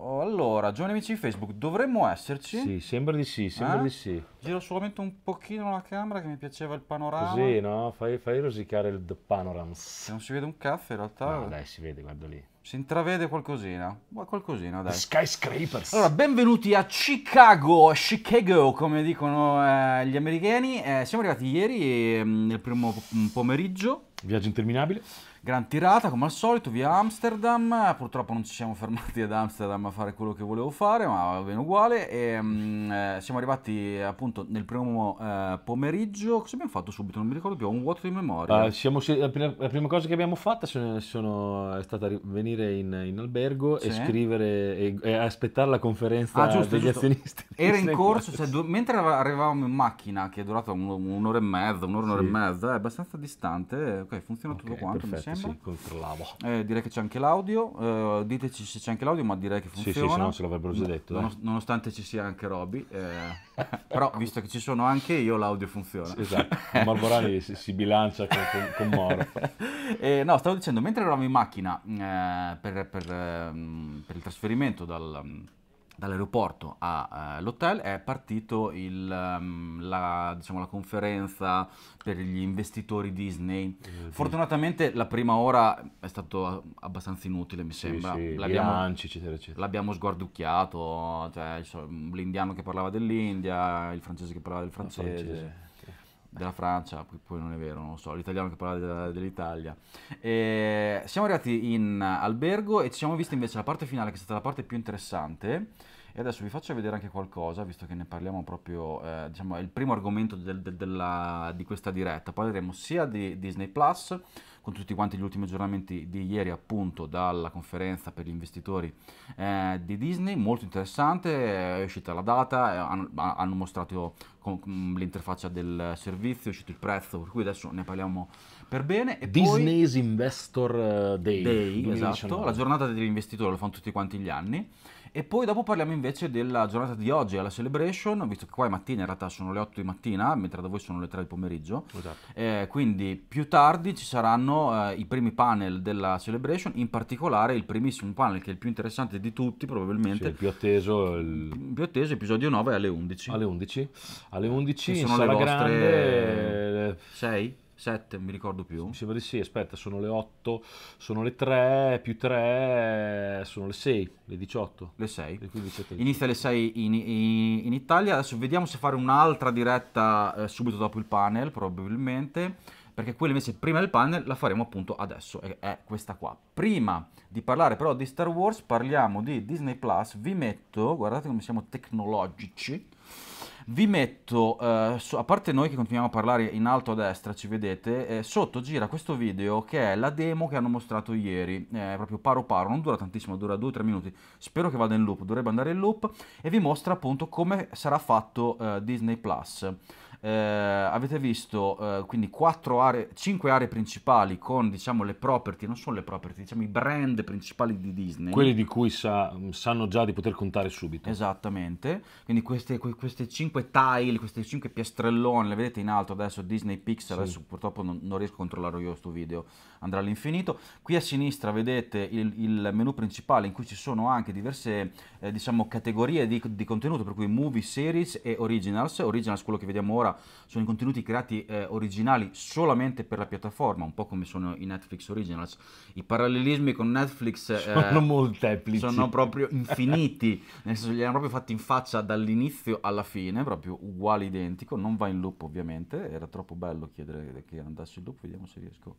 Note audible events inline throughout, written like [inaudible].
Oh, allora, giovani amici di Facebook, dovremmo esserci? Sì, sembra di sì, sembra eh? di sì. Giro solamente un pochino la camera che mi piaceva il panorama. Così, no? Fai, fai rosicare il panorama. Panorams. Non si vede un caffè in realtà. No, dai, si vede, guarda lì. Si intravede qualcosina, ma qualcosina dai. Skyscrapers. Allora, benvenuti a Chicago, Chicago come dicono eh, gli americani. Eh, siamo arrivati ieri ehm, nel primo pomeriggio. Viaggio interminabile. Gran tirata come al solito via Amsterdam, purtroppo non ci siamo fermati ad Amsterdam a fare quello che volevo fare, ma va bene uguale. E, um, siamo arrivati appunto nel primo uh, pomeriggio, cosa abbiamo fatto subito? Non mi ricordo più, ho un vuoto di memoria. Uh, siamo, la, prima, la, prima, cosa che abbiamo fatto sono, sono, è stata venire in, in albergo sì. e scrivere e, e, aspettare la conferenza ah, giusto, degli giusto. azionisti. Era in [laughs] corso, cioè, do, mentre arrivavamo in macchina, che è durata un, un'ora e mezza, un'ora, sì. un'ora e mezza, è abbastanza distante, ok, funziona okay, tutto quanto, perfetto. mi sembra sembra. Sì, controllavo. Eh, direi che c'è anche l'audio, eh, diteci se c'è anche l'audio, ma direi che funziona. Sì, sì, se no se l'avrebbero già detto. Eh. Nonost nonostante ci sia anche Robby. eh, [laughs] però visto che ci sono anche io l'audio funziona. Sì, esatto, Marborani si, si, bilancia con, con, con Moro. [laughs] Eh, no, stavo dicendo, mentre eravamo in macchina eh, per, per, ehm, per, il trasferimento dal dall'aeroporto all'hotel eh, è partito il, ehm, la, diciamo, la, conferenza per gli investitori Disney. Mm-hmm. Fortunatamente la prima ora è stata abbastanza inutile, mi sembra. Sì, sì. L'abbiamo, Bianci, eccetera, eccetera. l'abbiamo sguarducchiato, cioè, l'indiano che parlava dell'India, il francese che parlava del francese. francese della Francia, poi non è vero, non lo so, l'italiano che parla della, dell'Italia. E siamo arrivati in albergo e ci siamo visti invece la parte finale che è stata la parte più interessante e adesso vi faccio vedere anche qualcosa, visto che ne parliamo proprio, eh, diciamo, è il primo argomento del, del, della, di questa diretta. Parleremo sia di Disney Plus con tutti quanti gli ultimi aggiornamenti di ieri appunto dalla conferenza per gli investitori eh, di Disney, molto interessante, è uscita la data, eh, hanno, hanno mostrato l'interfaccia del servizio, è uscito il prezzo, per cui adesso ne parliamo per bene. E Disney's poi... Investor eh, Day, Day esatto, la giornata degli investitori, lo fanno tutti quanti gli anni. E poi dopo parliamo invece della giornata di oggi, alla celebration, visto che qua è mattina, in realtà sono le 8 di mattina, mentre da voi sono le 3 di pomeriggio. Esatto. Eh, quindi più tardi ci saranno eh, i primi panel della celebration, in particolare il primissimo panel che è il più interessante di tutti probabilmente. Sì, il più atteso. Il più atteso, episodio 9 alle 11. Alle 11. Alle 11 che sono le vostre grande... 6? Eh, 7, non mi ricordo più. Mi sembra di sì, aspetta, sono le 8, sono le 3, più 3, sono le 6, le 18. Le 6. Le 15, Inizia alle 6 in, in, in, Italia, adesso vediamo se fare un'altra diretta eh, subito dopo il panel, probabilmente perché quella invece prima del panel la faremo appunto adesso, è questa qua. Prima di parlare però di Star Wars parliamo di Disney Plus, vi metto, guardate come siamo tecnologici, vi metto, eh, so, a parte noi che continuiamo a parlare in alto a destra, ci vedete, eh, sotto gira questo video che è la demo che hanno mostrato ieri, eh, proprio paro paro, non dura tantissimo, dura 2-3 minuti, spero che vada in loop, dovrebbe andare in loop, e vi mostra appunto come sarà fatto eh, Disney Plus eh, avete visto eh, quindi 4 aree, 5 aree principali con diciamo le property, non sono le property, diciamo i brand principali di Disney. Quelli di cui sa, sanno già di poter contare subito. Esattamente, quindi queste, queste 5 tile, queste 5 piastrelloni, le vedete in alto adesso Disney Pixel, sì. adesso purtroppo non, non, riesco a controllare io questo video, andrà all'infinito. Qui a sinistra vedete il, il, menu principale in cui ci sono anche diverse eh, diciamo categorie di, di contenuto, per cui movie, series e originals, originals quello che vediamo ora sono i contenuti creati eh, originali solamente per la piattaforma, un po' come sono i Netflix Originals. I parallelismi con Netflix eh, sono molteplici, sono proprio infiniti, nel senso li hanno proprio fatti in faccia dall'inizio alla fine, proprio uguale identico, non va in loop ovviamente, era troppo bello chiedere che andasse in loop, vediamo se riesco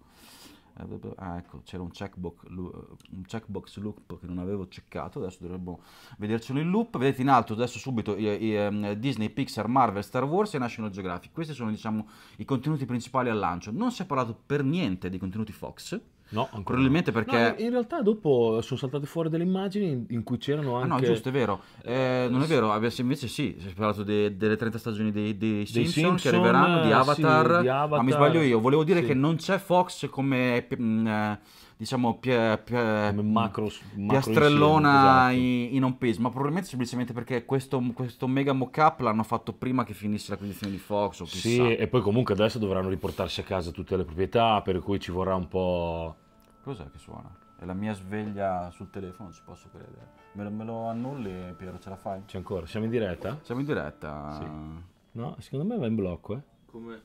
eh, ah ecco c'era un checkbox, un checkbox loop che non avevo cercato, adesso dovremmo vedercelo in loop vedete in alto adesso subito i, i, ehm, Disney, Pixar, Marvel, Star Wars e National Geographic questi sono diciamo i contenuti principali al lancio non si è parlato per niente dei contenuti Fox No, ancora Probabilmente no. perché... No, in realtà dopo sono saltate fuori delle immagini in cui c'erano anche... Ah, no, giusto, è vero. Eh, non è vero, invece sì, si è parlato de- delle 30 stagioni dei, dei, Simpson, dei Simpson, che arriveranno, di Avatar. Sì, di Avatar. Ma ah, mi sbaglio io, volevo dire sì. che non c'è Fox come... Mh, mm, eh, diciamo pie, pie, mm, macro, piastrellona esatto. in, in piece, ma probabilmente semplicemente perché questo, questo mega mock-up l'hanno fatto prima che finisse l'acquisizione di Fox. O sì, e poi comunque adesso dovranno riportarsi a casa tutte le proprietà, per cui ci vorrà un po' Cos'è che suona? È la mia sveglia sul telefono, non ci posso credere. Me lo, me lo annulli, Piero, ce la fai? C'è ancora, siamo in diretta? Siamo in diretta. Sì. No, secondo me va in blocco, eh. Come?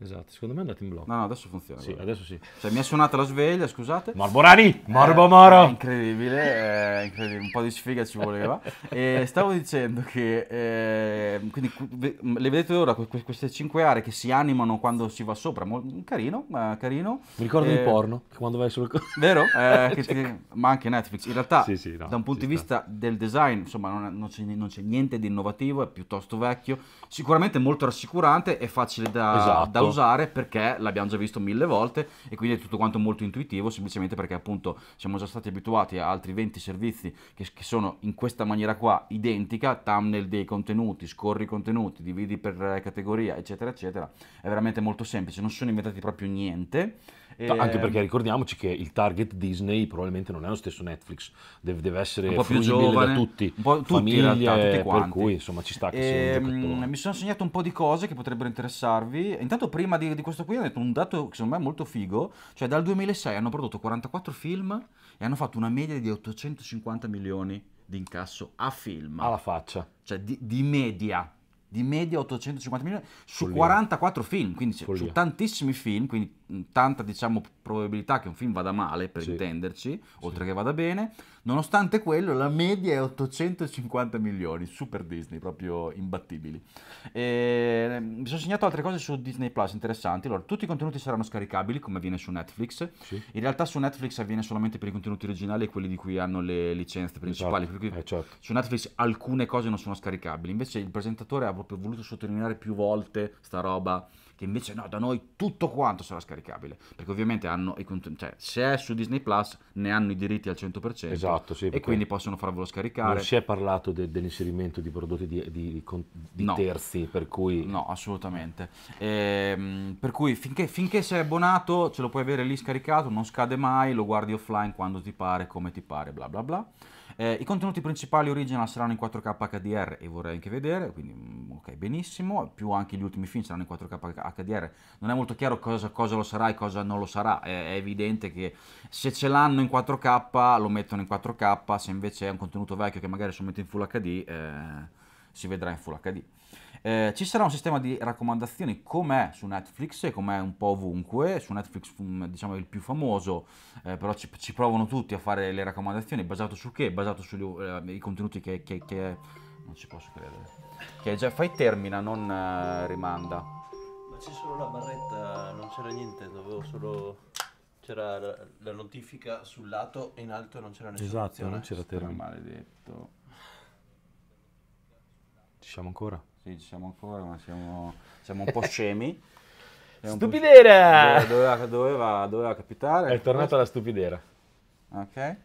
Esatto, secondo me è andato in blocco. No, no, adesso funziona. Sì, adesso sì. Cioè, mi ha suonato la sveglia, scusate. Marborani! Eh, Morbo eh, Moro! Eh, incredibile, eh, incredibile, un po' di sfiga ci voleva. [laughs] e stavo dicendo che, eh, quindi, le vedete ora queste cinque aree che si animano quando si va sopra, carino, carino. Mi ricordo il eh, porno, quando vai sul... Vero? [laughs] ti... Ma anche Netflix. In realtà, sì, sì, no, da un punto di sta. vista del design, insomma, non, non, c'è, non, c'è, niente di innovativo, è piuttosto vecchio. Sicuramente molto rassicurante, e facile da, esatto. da usare perché l'abbiamo già visto mille volte e quindi è tutto quanto molto intuitivo, semplicemente perché appunto siamo già stati abituati a altri 20 servizi che, che sono in questa maniera qua identica, thumbnail dei contenuti, scorri i contenuti, dividi per eh, categoria, eccetera, eccetera. È veramente molto semplice, non sono inventati proprio niente eh, Anche ehm, perché ricordiamoci che il target Disney probabilmente non è lo stesso Netflix, deve, deve essere un po' più giovane, da tutti, un po' tutti famiglie, realtà, per cui insomma ci sta che eh, Mi sono segnato un po' di cose che potrebbero interessarvi. Intanto prima di, di questo qui ho detto un dato che secondo me è molto figo, cioè dal 2006 hanno prodotto 44 film e hanno fatto una media di 850 milioni di incasso a film. Alla faccia. Cioè di, di media di media 850 milioni su Follia. 44 film, quindi Follia. su tantissimi film, quindi tanta diciamo probabilità che un film vada male per sì. intenderci, oltre sì. che vada bene. Nonostante quello la media è 850 milioni, super Disney, proprio imbattibili. E... mi sono segnato altre cose su Disney Plus interessanti, allora tutti i contenuti saranno scaricabili come avviene su Netflix, sì. in realtà su Netflix avviene solamente per i contenuti originali e quelli di cui hanno le licenze principali, esatto. eh, certo. su Netflix alcune cose non sono scaricabili, invece il presentatore ha proprio voluto sottolineare più volte sta roba, che invece no, da noi tutto quanto sarà scaricabile, perché ovviamente hanno i contenuti, cioè se è su Disney Plus ne hanno i diritti al 100%, esatto, sì, e quindi possono farvelo scaricare. Non si è parlato de- dell'inserimento di prodotti di, di, di no. terzi, per cui... No, assolutamente. E, ehm, per cui finché, finché sei abbonato ce lo puoi avere lì scaricato, non scade mai, lo guardi offline quando ti pare, come ti pare, bla bla bla. Eh, I contenuti principali original saranno in 4K HDR e vorrei anche vedere, quindi mm, ok benissimo, più anche gli ultimi film saranno in 4K HDR, non è molto chiaro cosa, cosa lo sarà e cosa non lo sarà, è, è evidente che se ce l'hanno in 4K lo mettono in 4K, se invece è un contenuto vecchio che magari si mette in Full HD eh, si vedrà in Full HD. Eh, ci sarà un sistema di raccomandazioni com'è su Netflix e com'è un po' ovunque, su Netflix mm, diciamo è il più famoso, eh, però ci, ci, provano tutti a fare le raccomandazioni, basato su che? Basato sui eh, contenuti che, che, che, non ci posso credere, che già fai termina, non eh, rimanda. Ma c'è solo la barretta, non c'era niente, dovevo solo... C'era la notifica sul lato e in alto non c'era nessuna esatto, non c'era termine. Maledetto siamo ancora? Sì, ci siamo ancora, ma siamo, siamo un po' [laughs] scemi. stupidera! Po doveva, doveva, doveva, capitare. È tornata la stupidera. Ok.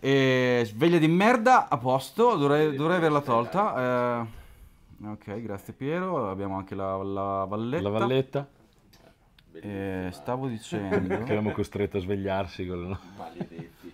E sveglia di merda a posto, dovrei, dovrei averla tolta. Eh, ok, grazie Piero. Abbiamo anche la, la valletta. La valletta. Eh, stavo dicendo che eravamo costretti a svegliarsi con la...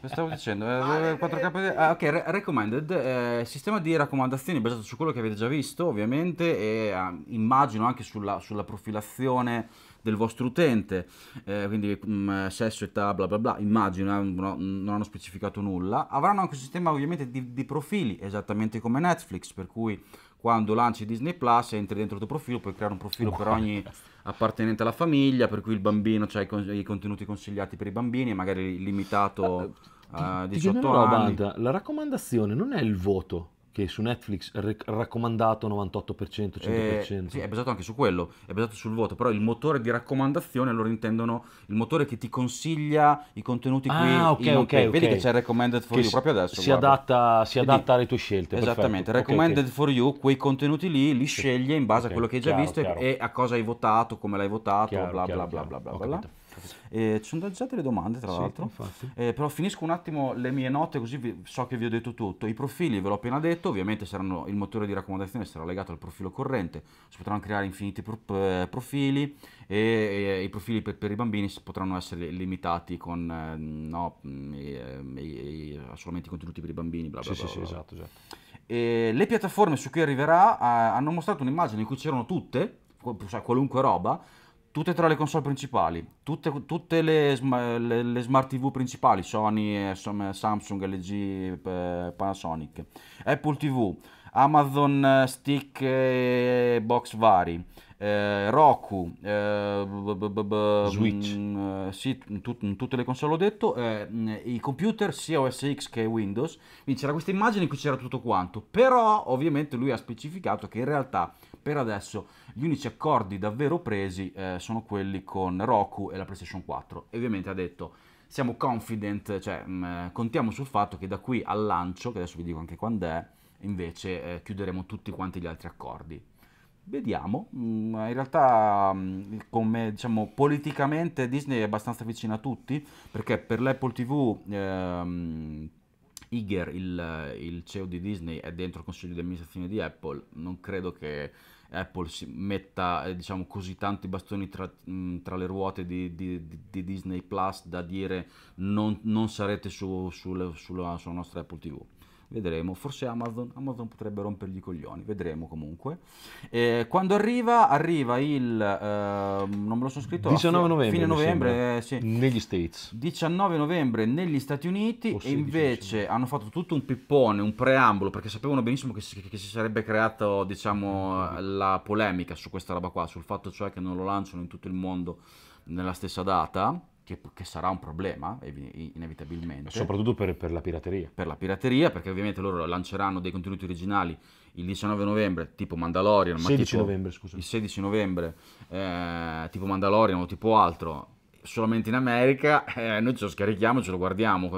Lo stavo dicendo, eh, 4K. Eh, eh, eh. Ah, ok, re- recommended, eh, sistema di raccomandazioni basato su quello che avete già visto, ovviamente, e ah, immagino anche sulla, sulla, profilazione del vostro utente, eh, quindi mh, mm, sesso, età, bla bla bla, immagino, no, non hanno specificato nulla. Avranno anche un sistema ovviamente di, di profili, esattamente come Netflix, per cui quando lanci Disney Plus entri dentro il tuo profilo, puoi creare un profilo per ogni appartenente alla famiglia, per cui il bambino c'ha cioè i, con- i, contenuti consigliati per i bambini, magari limitato ah, a 18 anni. Roba, la raccomandazione non è il voto che su Netflix è raccomandato 98%, 100%. Eh, sì, è basato anche su quello, è basato sul voto, però il motore di raccomandazione loro intendono il motore che ti consiglia i contenuti ah, qui. Ah, ok, in, ok. Vedi okay. che c'è Recommended for che You proprio adesso. Si guarda. adatta, si adatta alle tue scelte. Esattamente, perfetto. Recommended okay, okay. for You, quei contenuti lì li sceglie in base a quello che hai già chiaro, visto chiaro. e a cosa hai votato, come l'hai votato, chiaro, bla, bla, bla bla bla bla bla. Eh, ci sono già delle domande, tra sì, l'altro. Eh, però finisco un attimo le mie note, così vi, so che vi ho detto tutto. I profili ve l'ho appena detto, ovviamente saranno, il motore di raccomandazione sarà legato al profilo corrente, si potranno creare infiniti pro, eh, profili e, e, i profili per, per, i bambini potranno essere limitati con eh, no, mm, mm, solamente i contenuti per i bambini. Bla, bla, sì, bla, sì, bla, sì, bla. esatto, esatto. E le piattaforme su cui arriverà eh, hanno mostrato un'immagine in cui c'erano tutte, cioè qualunque roba, tutte tra le console principali, tutte, tutte le, le, le, smart TV principali, Sony, Samsung, LG, eh, Panasonic, Apple TV, Amazon eh, Stick, eh, box vari, eh, Roku, Switch, sì, tutte le console ho detto, eh, mm, i computer sia OS X che Windows, quindi c'era questa immagine in cui c'era tutto quanto, però ovviamente lui ha specificato che in realtà per adesso gli unici accordi davvero presi eh, sono quelli con Roku e la PlayStation 4 e ovviamente ha detto siamo confident, cioè mh, mm, eh, contiamo sul fatto che da qui al lancio, che adesso vi dico anche quando è, invece chiuderemo tutti quanti gli altri accordi Vediamo, mm, in realtà mm, come diciamo politicamente Disney è abbastanza vicina a tutti perché per l'Apple TV ehm, Iger, il, il, CEO di Disney, è dentro il consiglio di amministrazione di Apple, non credo che Apple si metta eh, diciamo così tanti bastoni tra, mm, tra le ruote di, di, di, Disney Plus da dire non, non sarete su, sulle, sulla, sulla nostra Apple TV vedremo, forse Amazon, Amazon potrebbe rompergli i coglioni, vedremo comunque. Eh, quando arriva, arriva il, eh, non me lo sono scritto, 19 novembre, fine novembre, eh, sì. negli States. 19 novembre negli Stati Uniti oh, sì, e invece diciamo, hanno fatto tutto un pippone, un preambolo, perché sapevano benissimo che si, che si sarebbe creato, diciamo, la polemica su questa roba qua, sul fatto cioè che non lo lanciano in tutto il mondo nella stessa data che, che, sarà un problema, inevitabilmente. Soprattutto per, per, la pirateria. Per la pirateria, perché ovviamente loro lanceranno dei contenuti originali il 19 novembre, tipo Mandalorian. 16 ma tipo, novembre, scusa. Il 16 novembre, eh, tipo Mandalorian o tipo altro, solamente in America, eh, noi ce lo scarichiamo e ce lo guardiamo,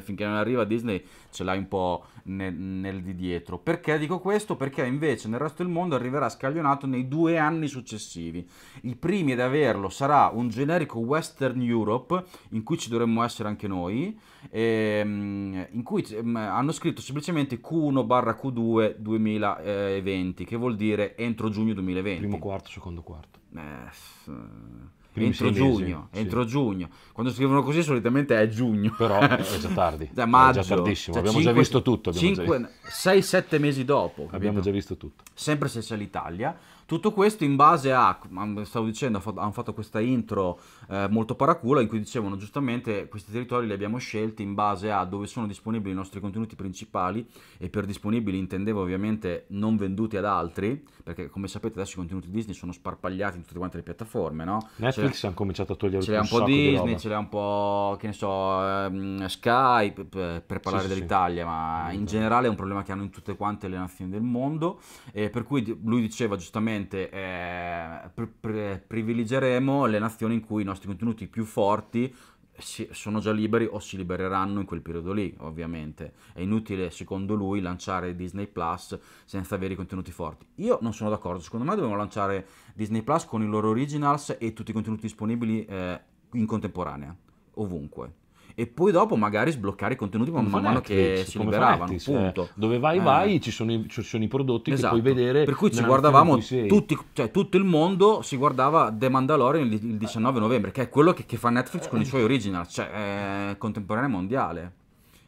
finché non arriva Disney ce l'hai un po' nel, nel, di dietro. Perché dico questo? Perché invece nel resto del mondo arriverà scaglionato nei due anni successivi. I primi ad averlo sarà un generico Western Europe, in cui ci dovremmo essere anche noi, ehm, in cui ehm, hanno scritto semplicemente Q1 Q2 2020, che vuol dire entro giugno 2020. Primo quarto, secondo quarto. Eh, entro giugno, sì. entro giugno. Quando scrivono così solitamente è giugno. Però eh, è già tardi. da [laughs] cioè, maggio. È già tardissimo. Cioè, abbiamo 5, già visto tutto. 6-7 già... mesi dopo. Capito? Abbiamo già visto tutto. Sempre se c'è l'Italia. Tutto questo in base a, stavo dicendo, hanno fatto questa intro eh, molto paracula in cui dicevano giustamente questi territori li abbiamo scelti in base a dove sono disponibili i nostri contenuti principali e per disponibili intendevo ovviamente non venduti ad altri, perché come sapete adesso i contenuti Disney sono sparpagliati in tutte quante le piattaforme, no? Netflix ha cominciato a togliere ce un, un po' Disney, di ce l'ha un po' che ne so, ehm, Sky per, per parlare sì, dell'Italia, sì. ma in generale è un problema che hanno in tutte quante le nazioni del mondo e per cui lui diceva giustamente probabilmente eh, pri- pri- privilegeremo le nazioni in cui i nostri contenuti più forti si- sono già liberi o si libereranno in quel periodo lì, ovviamente. È inutile, secondo lui, lanciare Disney Plus senza avere i contenuti forti. Io non sono d'accordo, secondo me dobbiamo lanciare Disney Plus con i loro originals e tutti i contenuti disponibili eh, in contemporanea, ovunque e poi dopo magari sbloccare i contenuti man, man mano che si liberavano. Cioè, dove vai, eh. vai, ci sono, i, ci sono i prodotti esatto. che puoi esatto. vedere. Per cui ci guardavamo, tutti, cioè, tutto il mondo si guardava The Mandalorian il, il 19 novembre, che è quello che, che fa Netflix eh. con i eh. suoi original, cioè eh, contemporanea mondiale.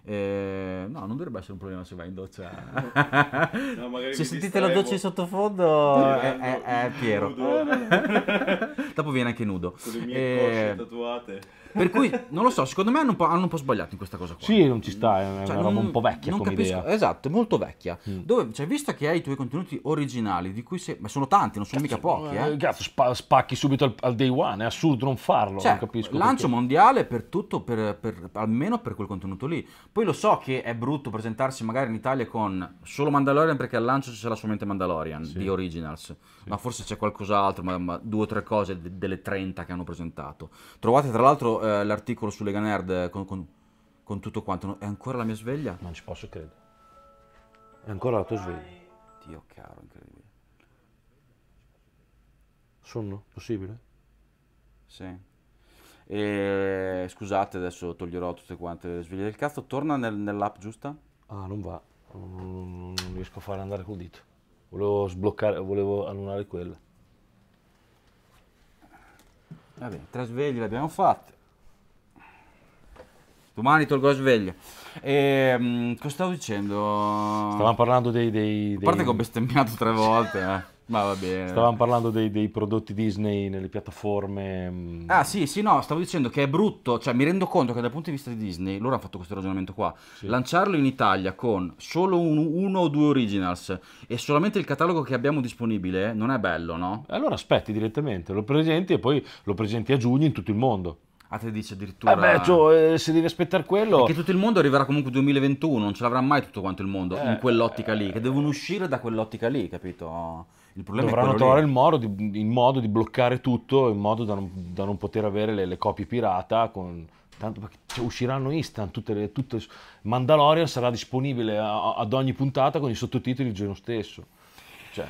Eh, no, non dovrebbe essere un problema se vai in doccia. [laughs] No, se sentite la doccia in sottofondo, è, è, è, Piero. [laughs] Dopo viene anche nudo. Con le mie eh, cosce tatuate. Per cui, non lo so, secondo me hanno un po', hanno un po sbagliato in questa cosa qua. Sì, non ci sta, è una cioè, roba un po' vecchia non capisco, idea. Esatto, è molto vecchia. Mm. Dove, cioè, visto che hai i tuoi contenuti originali, di cui sei, ma sono tanti, non sono cazzo, mica pochi, eh, eh. Cazzo, spa, spacchi subito al, al, day one, è assurdo non farlo, cioè, non capisco. lancio perché. mondiale per tutto, per, per, almeno per quel contenuto lì. Poi lo so che è brutto presentarsi magari in Italia con solo Mandalorian perché al lancio c'è la solamente Mandalorian sì. di Originals sì. ma forse c'è qualcos'altro, ma, ma due o tre cose de- delle 30 che hanno presentato. Trovate tra l'altro eh, l'articolo su Lega Nerd eh, con, con, con, tutto quanto. È ancora la mia sveglia? Non ci posso credere. È ancora la tua sveglia. Dio caro, incredibile. Sonno? Possibile? Sì. E, scusate, adesso toglierò tutte quante le sveglie del cazzo. Torna nel, nell'app giusta? Ah, non va. Non, non, non riesco a fare andare col dito. Volevo sbloccare, volevo annullare quella. Vabbè, tre svegli l'abbiamo fatta. Domani tolgo la sveglia. E, ehm, mh, cosa stavo dicendo? Stavamo parlando dei... dei, dei... A parte che ho bestemmiato tre volte, eh. Ma va bene. Stavamo parlando dei, dei, prodotti Disney nelle piattaforme. Mm. Ah, sì, sì, no, stavo dicendo che è brutto. Cioè, mi rendo conto che dal punto di vista di Disney, loro hanno fatto questo ragionamento qua. Sì. Lanciarlo in Italia con solo un, uno o due originals e solamente il catalogo che abbiamo disponibile non è bello, no? Allora aspetti direttamente, lo presenti e poi lo presenti a giugno in tutto il mondo. A 13 addirittura. Vabbè, eh cioè, eh, se devi aspettare quello. Perché tutto il mondo arriverà comunque 2021, non ce l'avrà mai tutto quanto il mondo eh, in quell'ottica lì, che devono uscire da quell'ottica lì, capito? Il problema Dovranno trovare il modo, di, il modo, di, bloccare tutto in modo da non, da non poter avere le, le copie pirata con tanto perché cioè, usciranno instant tutte le, tutte, Mandalorian sarà disponibile a, ad ogni puntata con i sottotitoli il giorno stesso cioè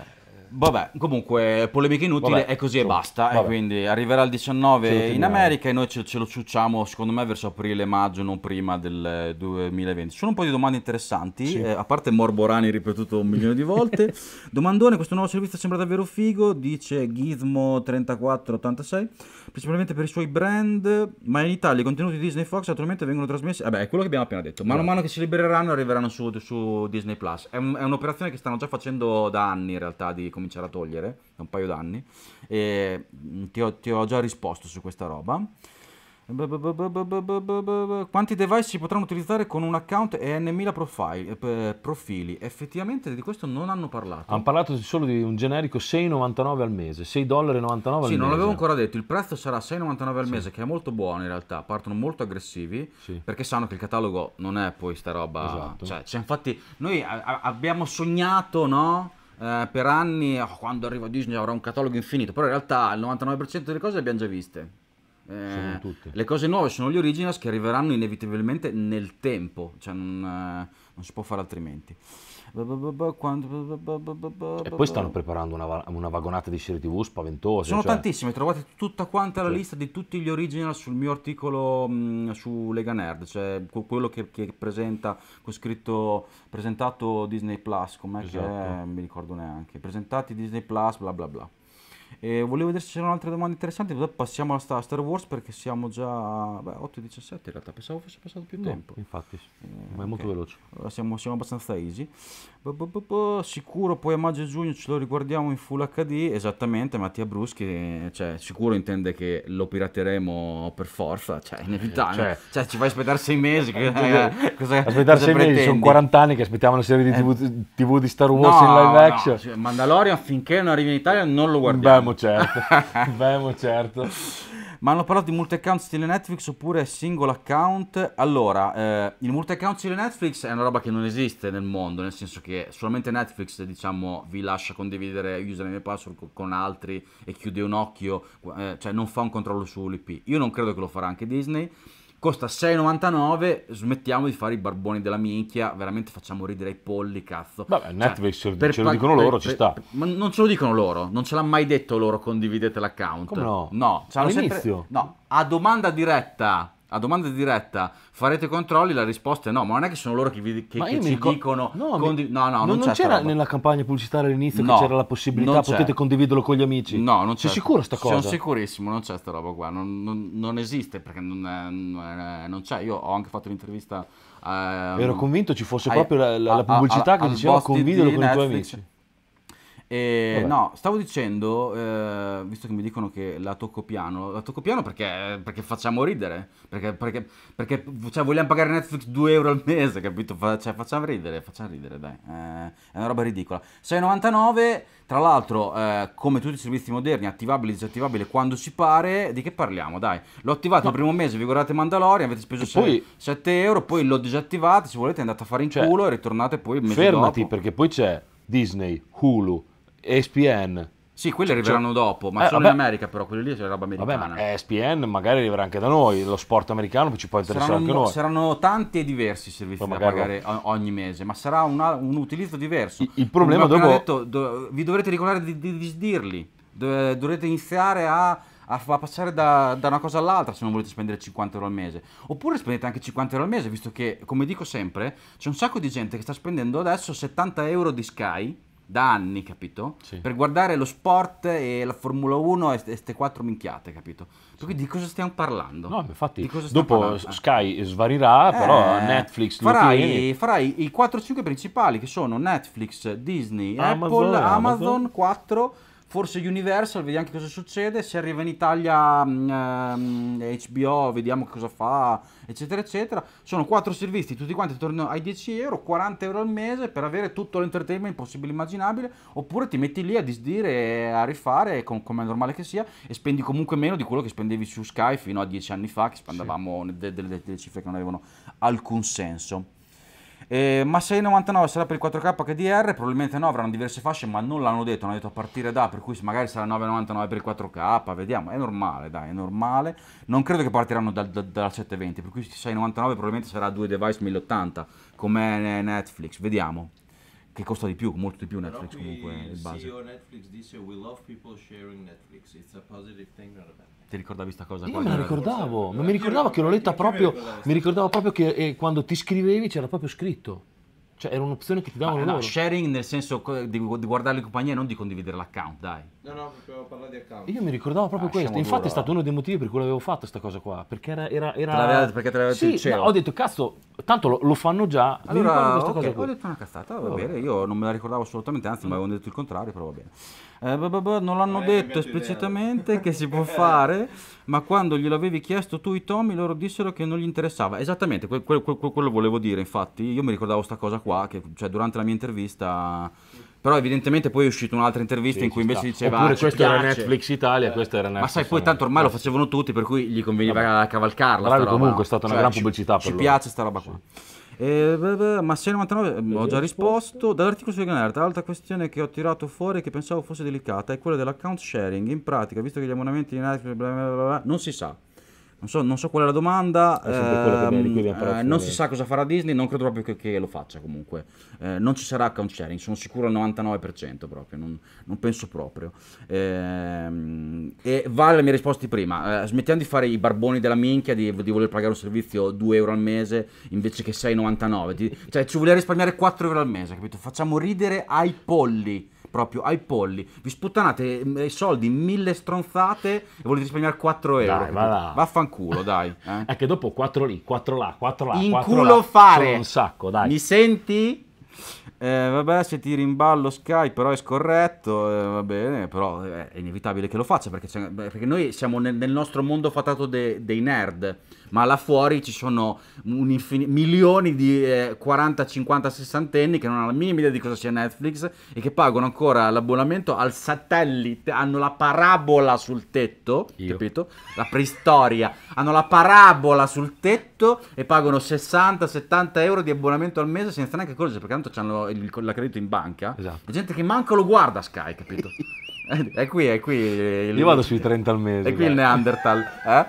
Vabbè, comunque, polemica inutile, Vabbè, è così e basta. Eh, vabbè. E quindi arriverà il 19 in America e noi ce, ce, lo ciucciamo, secondo me, verso aprile-maggio, non prima del 2020. sono un po' di domande interessanti, sì. eh, a parte Morborani ripetuto un milione di volte. [laughs] Domandone, questo nuovo servizio sembra davvero figo, dice Gizmo3486, principalmente per i suoi brand, ma in Italia i contenuti di Disney Fox attualmente vengono trasmessi... Vabbè, è quello che abbiamo appena detto. Man mano che si libereranno arriveranno su, su Disney Plus. È, un, è, un'operazione che stanno già facendo da anni, in realtà, di come cominciare a togliere da un paio d'anni. E mm, ti ho, ti ho già risposto su questa roba. Quanti device si potranno utilizzare con un account e n.000 profili, eh, profili? Effettivamente di questo non hanno parlato. Hanno parlato solo di un generico 6,99 al mese, 6,99 dollari al sì, mese. Sì, non l'avevo ancora detto, il prezzo sarà 6,99 al sì. mese, che è molto buono in realtà, partono molto aggressivi, sì. perché sanno che il catalogo non è poi sta roba... Esatto. Cioè, cioè infatti noi a- abbiamo sognato, no? Eh, per anni, oh, quando arriva a Disney avrà un catalogo infinito, però in realtà il 99% delle cose le abbiamo già viste. Eh, le cose nuove sono gli originals che arriveranno inevitabilmente nel tempo, cioè non, eh, non si può fare altrimenti. E poi stanno preparando una, una vagonata di serie TV spaventose. Sono cioè... tantissime, trovate tutta quanta la sì. lista di tutti gli original sul mio articolo mh, su Lega Nerd, cioè quello che, che presenta, con scritto presentato Disney Plus, com'è esatto. che è? mi ricordo neanche, presentati Disney Plus, bla bla bla. E volevo vedere se c'erano altre domande interessanti. Passiamo a Star Wars perché siamo già 8 e 17 in realtà. Pensavo fosse passato più tempo. infatti, eh, ma è molto veloce. Allora siamo, siamo, abbastanza easy. Ba, sicuro poi a maggio e giugno ce lo riguardiamo in full HD. Esattamente, Mattia Bruschi, eh, cioè, sicuro intende che lo pirateremo per forza. Cioè, inevitabile. Cioè, cioè ci fai aspettare sei mesi. Che, eh, eh, cioè, cosa, aspettare cosa sei mesi, sono 40 anni che aspettiamo una serie di TV, eh, TV di Star Wars no, in live action. No, cioè, Mandalorian finché non arrivi in Italia non lo guardiamo. Beh, Vemo certo, [laughs] Vemo certo. Ma hanno parlato di multi-account stile Netflix oppure single account? Allora, eh, il multi-account stile Netflix è una roba che non esiste nel mondo, nel senso che solamente Netflix, diciamo, vi lascia condividere username e password con, altri e chiude un occhio, eh, cioè non fa un controllo sull'IP. Io non credo che lo farà anche Disney. Costa 6,99, smettiamo di fare i barboni della minchia, veramente facciamo ridere i polli, cazzo. Vabbè, cioè, Netflix cioè, ce lo dicono loro, per, ci sta. ma non ce lo dicono loro, non ce l'ha mai detto loro condividete l'account. Come no? No, all'inizio. Sempre... No, a domanda diretta a domanda diretta farete controlli? La risposta è no, ma non è che sono loro che, vi, che, che ci ricor- dicono... No, condiv- no, no, non, non c'era roba. nella campagna pubblicitaria all'inizio no, che c'era la possibilità, potete condividerlo con gli amici. No, non c'è. Sei sicuro sta cosa? Sono sicurissimo, non c'è sta roba qua, non, non, non esiste perché non, è, non c'è. Io ho anche fatto un'intervista... Ehm, Ero convinto ci fosse proprio a, la, la, pubblicità a, a, che diceva condividilo con Netflix. i tuoi amici. Eh, no, stavo dicendo, eh, visto che mi dicono che la tocco piano, la tocco piano perché, perché facciamo ridere, perché, perché, perché cioè, vogliamo pagare Netflix 2 euro al mese, capito? Fa, cioè, facciamo ridere, facciamo ridere, dai, eh, è una roba ridicola. 6,99, tra l'altro, eh, come tutti i servizi moderni, attivabile e disattivabile quando ci pare, di che parliamo, dai? L'ho attivato no. il primo mese, vi guardate Mandalorian, avete speso 6, poi... 7 euro, poi l'ho disattivato, se volete andate a fare in cioè, culo e ritornate poi il mese fermati, dopo. perché poi c'è Disney, Hulu, ESPN. Sì, quelli cioè, arriveranno cioè, dopo, ma eh, sono vabbè, in America però, quelli lì sono roba americana. Vabbè, ma ESPN magari arriverà anche da noi, lo sport americano ci può interessare saranno, anche noi. Saranno tanti e diversi i servizi da pagare lo... ogni mese, ma sarà una, un utilizzo diverso. Il, il problema dopo... Detto, do, vi dovrete ricordare di, di disdirli, do, dovrete iniziare a a, passare da, da, una cosa all'altra se non volete spendere 50 euro al mese. Oppure spendete anche 50 euro al mese, visto che, come dico sempre, c'è un sacco di gente che sta spendendo adesso 70 euro di Sky da anni, capito? Sì. Per guardare lo sport e la Formula 1 e queste quattro minchiate, capito? Per cui di cosa stiamo parlando? No, infatti, di cosa dopo parlando? Sky svarirà, eh, però Netflix farai, farai i 4-5 principali che sono Netflix, Disney, Amazon, Apple, Amazon, Amazon 4 forse Universal, vediamo anche cosa succede, se arriva in Italia mm, ehm, HBO, vediamo cosa fa, eccetera, eccetera. Sono quattro servizi, tutti quanti tornano ai 10 euro, 40 euro al mese per avere tutto l'entertainment possibile e immaginabile, oppure ti metti lì a disdire, e a rifare, con, come è normale che sia, e spendi comunque meno di quello che spendevi su Sky fino a 10 anni fa, che spendevamo sì. delle de, de, cifre che non avevano alcun senso. Eh, ma 6,99 sarà per il 4K HDR, probabilmente no, avranno diverse fasce, ma non l'hanno detto, hanno detto a partire da, per cui magari sarà 9,99 per il 4K, vediamo, è normale, dai, è normale. Non credo che partiranno dal, da, dalla 720, per cui 6,99 probabilmente sarà due device 1080, come Netflix, vediamo. Che costa di più, molto di più Netflix Però comunque. Il base. CEO Netflix dice, we love people sharing Netflix, it's a positive thing, not a bad thing. Ti ricordavi questa cosa? Io me la ricordavo, ma mi ricordavo che l'ho letta proprio, mi ricordavo proprio che eh, quando ti scrivevi c'era proprio scritto. Cioè era un'opzione che ti davano ma, loro. No, sharing nel senso di, di guardarlo in compagnia e non di condividere l'account, dai. No, no, proprio parlare di account. Io mi ricordavo proprio ah, questo. Infatti, duro. è stato uno dei motivi per cui l'avevo fatto questa cosa qua. Perché era. era, era... Te perché te l'avevo sì, ho detto, cazzo, tanto lo, lo fanno già. Allora, mi okay, ho detto una cazzata, va, va bene. Io non me la ricordavo assolutamente, anzi, mm. mi avevano detto il contrario, però va bene. Eh, bah, bah, bah, non l'hanno eh, detto esplicitamente che si può [laughs] fare, ma quando gliel'avevi chiesto tu i Tommy, loro dissero che non gli interessava. Esattamente, que- que- que- quello volevo dire, infatti. Io mi ricordavo questa cosa qua, che cioè, durante la mia intervista però evidentemente poi è uscita un'altra intervista sì, in cui invece sta. diceva va, Oppure questo piace. era Netflix Italia, eh. questo era Netflix. Ma sai, poi tanto ormai lo facevano tutti, per cui gli conveniva Vabbè. cavalcarla. Però comunque è stata una cioè, gran pubblicità ci, per Ci loro. piace sta roba qua. Eh, Massimo 99 ho già risposto. Dall'articolo su Veganert, l'altra questione che ho tirato fuori e che pensavo fosse delicata è quella dell'account sharing. In pratica, visto che gli abbonamenti di Netflix bla bla bla, non si sa. Non so, non so, qual è la domanda, è ehm, eh, non si sa cosa farà Disney, non credo proprio che, che lo faccia comunque. Eh, non ci sarà account sharing, sono sicuro al 99% proprio, non, non penso proprio. Eh, e vale le mie risposte di prima, eh, smettiamo di fare i barboni della minchia, di, di, voler pagare un servizio 2 euro al mese invece che 6,99, di, cioè ci vuole risparmiare 4 euro al mese, capito? Facciamo ridere ai polli proprio ai polli. Vi sputtanate mm, i soldi in mille stronzate e volete risparmiare 4 euro. Dai, va là. Vaffanculo, dai. [laughs] Eh? È che dopo 4 lì, 4 là, 4 là. In 4 culo là, fare. un sacco, dai. Mi senti? Eh, vabbè, se ti rimballo Sky, però è scorretto, eh, va bene, però eh, è inevitabile che lo faccia perché, perché noi siamo nel, nel nostro mondo fatato de, dei nerd ma là fuori ci sono milioni di eh, 40, 50, 60 anni che non hanno la minima idea di cosa sia Netflix e che pagano ancora l'abbonamento al satellite, hanno la parabola sul tetto, Io. capito? La preistoria, hanno la parabola sul tetto e pagano 60, 70 euro di abbonamento al mese senza neanche accorgersi perché tanto hanno il, la credito in banca. Esatto. La gente che manco lo guarda Sky, capito? [laughs] [laughs] È qui, è qui. Il... Io vado sui 30 al mese. È qui il Neanderthal. Eh?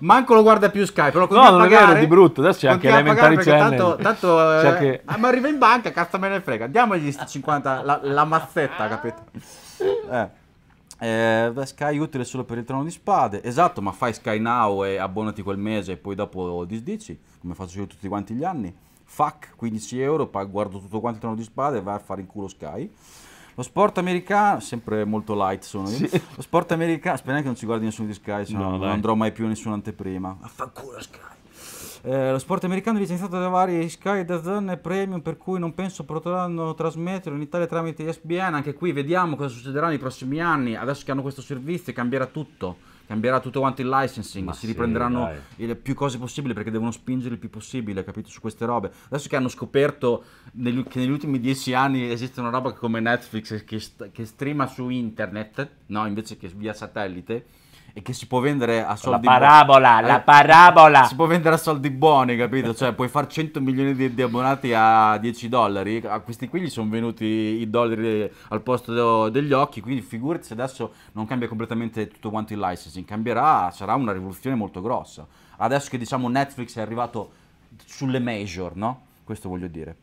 Manco lo guarda più Skype. Lo no, non pagare, è vero, di brutto. Adesso c'è anche Elementary Channel. Tanto, tanto [laughs] eh, anche... eh, ma arriva in banca, cazzo me ne frega. Diamogli 50, la, la mazzetta, capito? Eh. Eh, Sky utile solo per il trono di spade. Esatto, ma fai Sky Now e abbonati quel mese e poi dopo disdici, come faccio io tutti quanti gli anni. Fuck, 15 euro, guardo tutto quanto il trono di spade e vai a fare in culo Sky. Lo sport americano, sempre molto light sono io. Sì. Lo sport americano, speriamo che non ci guardi nessuno di Sky, se no, no non andrò mai più a nessuna anteprima. Vaffanculo Sky. Eh, lo sport americano è licenziato da vari Sky da Zone Premium, per cui non penso potranno trasmetterlo in Italia tramite ESPN. Anche qui vediamo cosa succederà nei prossimi anni. Adesso che hanno questo servizio, cambierà tutto cambierà tutto quanto il licensing, Ma si sì, riprenderanno le più cose possibile perché devono spingere il più possibile, capito, su queste robe. Adesso che hanno scoperto negli, che negli ultimi dieci anni esiste una roba come Netflix che, che streama su internet, no, invece che via satellite, e che si può vendere a soldi buoni. La parabola, buoni. la parabola! Si può vendere a soldi buoni, capito? Cioè puoi fare 100 milioni di, di, abbonati a 10 dollari, a questi qui gli sono venuti i dollari al posto degli occhi, quindi figurati se adesso non cambia completamente tutto quanto il licensing, cambierà, sarà una rivoluzione molto grossa. Adesso che diciamo Netflix è arrivato sulle major, no? Questo voglio dire.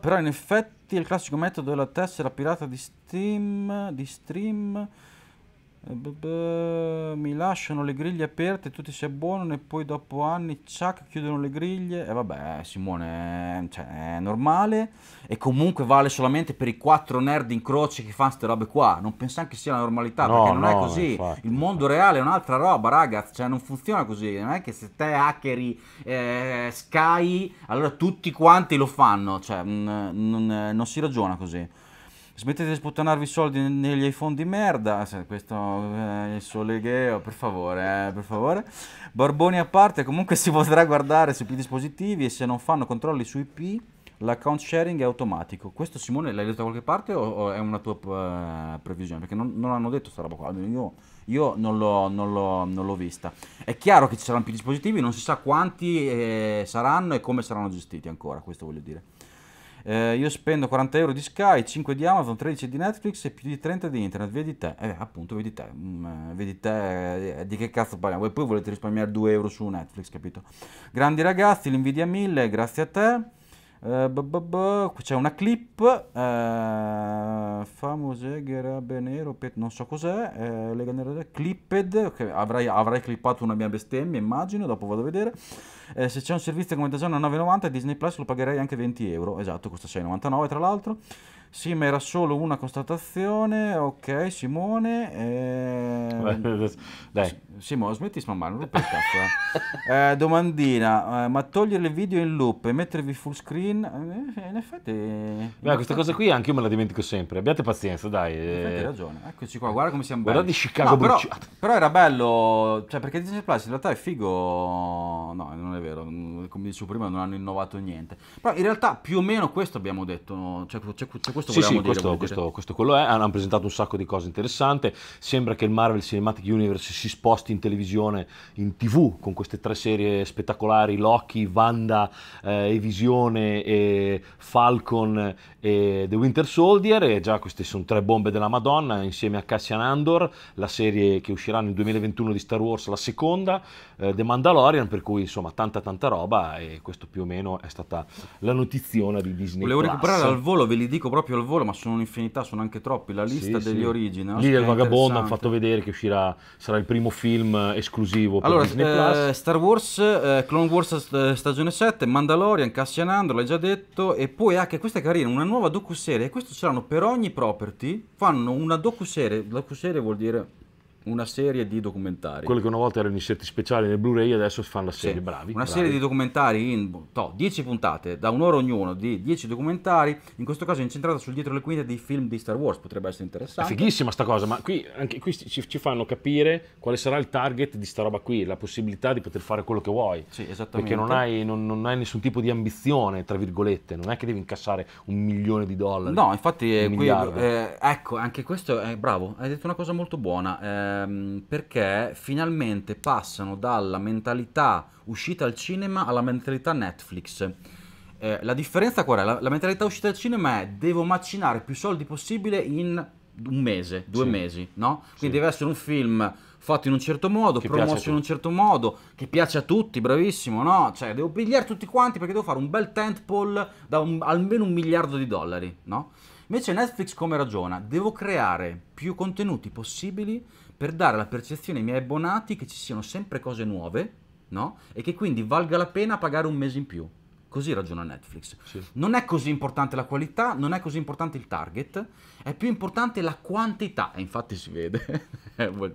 Però in effetti il classico metodo della tessera pirata di Steam, di stream mi lasciano le griglie aperte, tutti si abbonano e poi dopo anni, ciac, chiudono le griglie. E vabbè, Simone, cioè, è normale. E comunque vale solamente per i quattro nerd in croce che fanno queste robe qua. Non pensate che sia la normalità, no, perché non no, è così. Infatti, Il mondo infatti. reale è un'altra roba, ragazzi. Cioè, non funziona così. Non è che se te hackeri eh, Sky, allora tutti quanti lo fanno. Cioè, non, non, non si ragiona così smettete di sputtanarvi soldi negli iPhone di merda, questo eh, il suo legheo, oh, per favore, eh, per favore. Barboni a parte, comunque [laughs] si potrà guardare su più dispositivi e se non fanno controlli sui IP l'account sharing è automatico. Questo Simone l'hai detto da qualche parte o, o è una tua uh, previsione? Perché non, non hanno detto sta roba qua, io, io non, l'ho, non, l'ho, non, l'ho, vista. È chiaro che ci saranno più dispositivi, non si sa quanti eh, saranno e come saranno gestiti ancora, questo voglio dire eh, io spendo 40 euro di Sky, 5 di Amazon, 13 di Netflix e più di 30 di internet, vedi te, eh, appunto vedi te, mm, eh, vedi te eh, di che cazzo parliamo, e poi volete risparmiare 2 euro su Netflix, capito? Grandi ragazzi, l'invidia 1000, grazie a te. Uh, c'è una clip uh, famose Gerabe Nero non so cos'è uh, Lega Nera Clipped okay, avrai, avrai clippato una mia bestemmia immagino dopo vado a vedere eh, se c'è un servizio come DAZN a 9,90 Disney Plus lo pagherei anche 20 euro, esatto, costa 6,99 tra l'altro. Sì, ma era solo una constatazione, ok Simone. Eh... [laughs] Dai, Simo, smetti sta mano, non per cazzo. Eh. eh, domandina, eh, ma togliere il video in loop e mettervi full screen, eh, in effetti... In questa cosa qui anche io me la dimentico sempre, abbiate pazienza, dai. Eh. Hai ragione, eccoci qua, guarda come siamo belli. Guarda di Chicago no, però, però, era bello, cioè perché Disney Plus in realtà è figo, no, non è vero, come dicevo prima non hanno innovato niente. Però in realtà più o meno questo abbiamo detto, no? cioè, c'è, c'è questo sì, sì, dire, questo, questo, questo quello è, hanno presentato un sacco di cose interessanti, sembra che il Marvel Cinematic Universe si sposti in televisione, in tv, con queste tre serie spettacolari, Loki, Wanda eh, e Visione e Falcon e The Winter Soldier, e già queste sono tre bombe della Madonna, insieme a Cassian Andor, la serie che uscirà nel 2021 di Star Wars, la seconda, eh, The Mandalorian, per cui insomma tanta tanta roba e questo più o meno è stata la notizia di Disney. Volevo Plus. recuperare al volo, ve li dico proprio al volo, ma sono un'infinità, sono anche troppi, la lista sì, degli sì. original. Lì del Vagabondo hanno fatto vedere che uscirà, sarà il primo film film esclusivo per allora, Disney eh, Plus. Star Wars, eh, Clone Wars stagione 7, Mandalorian, Cassian Andro, l'hai già detto, e poi anche questa è carina, una nuova docu-serie, e questo ce l'hanno per ogni property, fanno una docu-serie, docu-serie vuol dire una serie di documentari. Quello che una volta erano inserti speciali nel Blu-ray, adesso fanno la serie, sì. bravi. Una bravi. serie di documentari in 10 boh, puntate, da un'ora ognuno, di 10 documentari, in questo caso incentrata sul dietro le quinte dei film di Star Wars, potrebbe essere interessante. È fighissima sta cosa, ma qui, anche qui ci, ci, fanno capire quale sarà il target di sta roba qui, la possibilità di poter fare quello che vuoi. Sì, esattamente. Perché non hai, non, non hai nessun tipo di ambizione, tra virgolette, non è che devi incassare un milione di dollari. No, infatti, eh, qui, eh, ecco, anche questo è bravo, hai detto una cosa molto buona. Eh, ehm, perché finalmente passano dalla mentalità uscita al cinema alla mentalità Netflix. Eh, la differenza qual è? La, la, mentalità uscita al cinema è devo macinare più soldi possibile in un mese, due sì. mesi, no? Quindi sì. deve essere un film fatto in un certo modo, che promosso in un certo modo, che piace a tutti, bravissimo, no? Cioè, devo pigliare tutti quanti perché devo fare un bel tentpole da un, almeno un miliardo di dollari, no? Invece Netflix come ragiona? Devo creare più contenuti possibili per dare la percezione ai miei abbonati che ci siano sempre cose nuove, no? E che quindi valga la pena pagare un mese in più. Così ragiona Netflix. Sì. Non è così importante la qualità, non è così importante il target, è più importante la quantità, infatti si vede. [laughs] Eh, mi,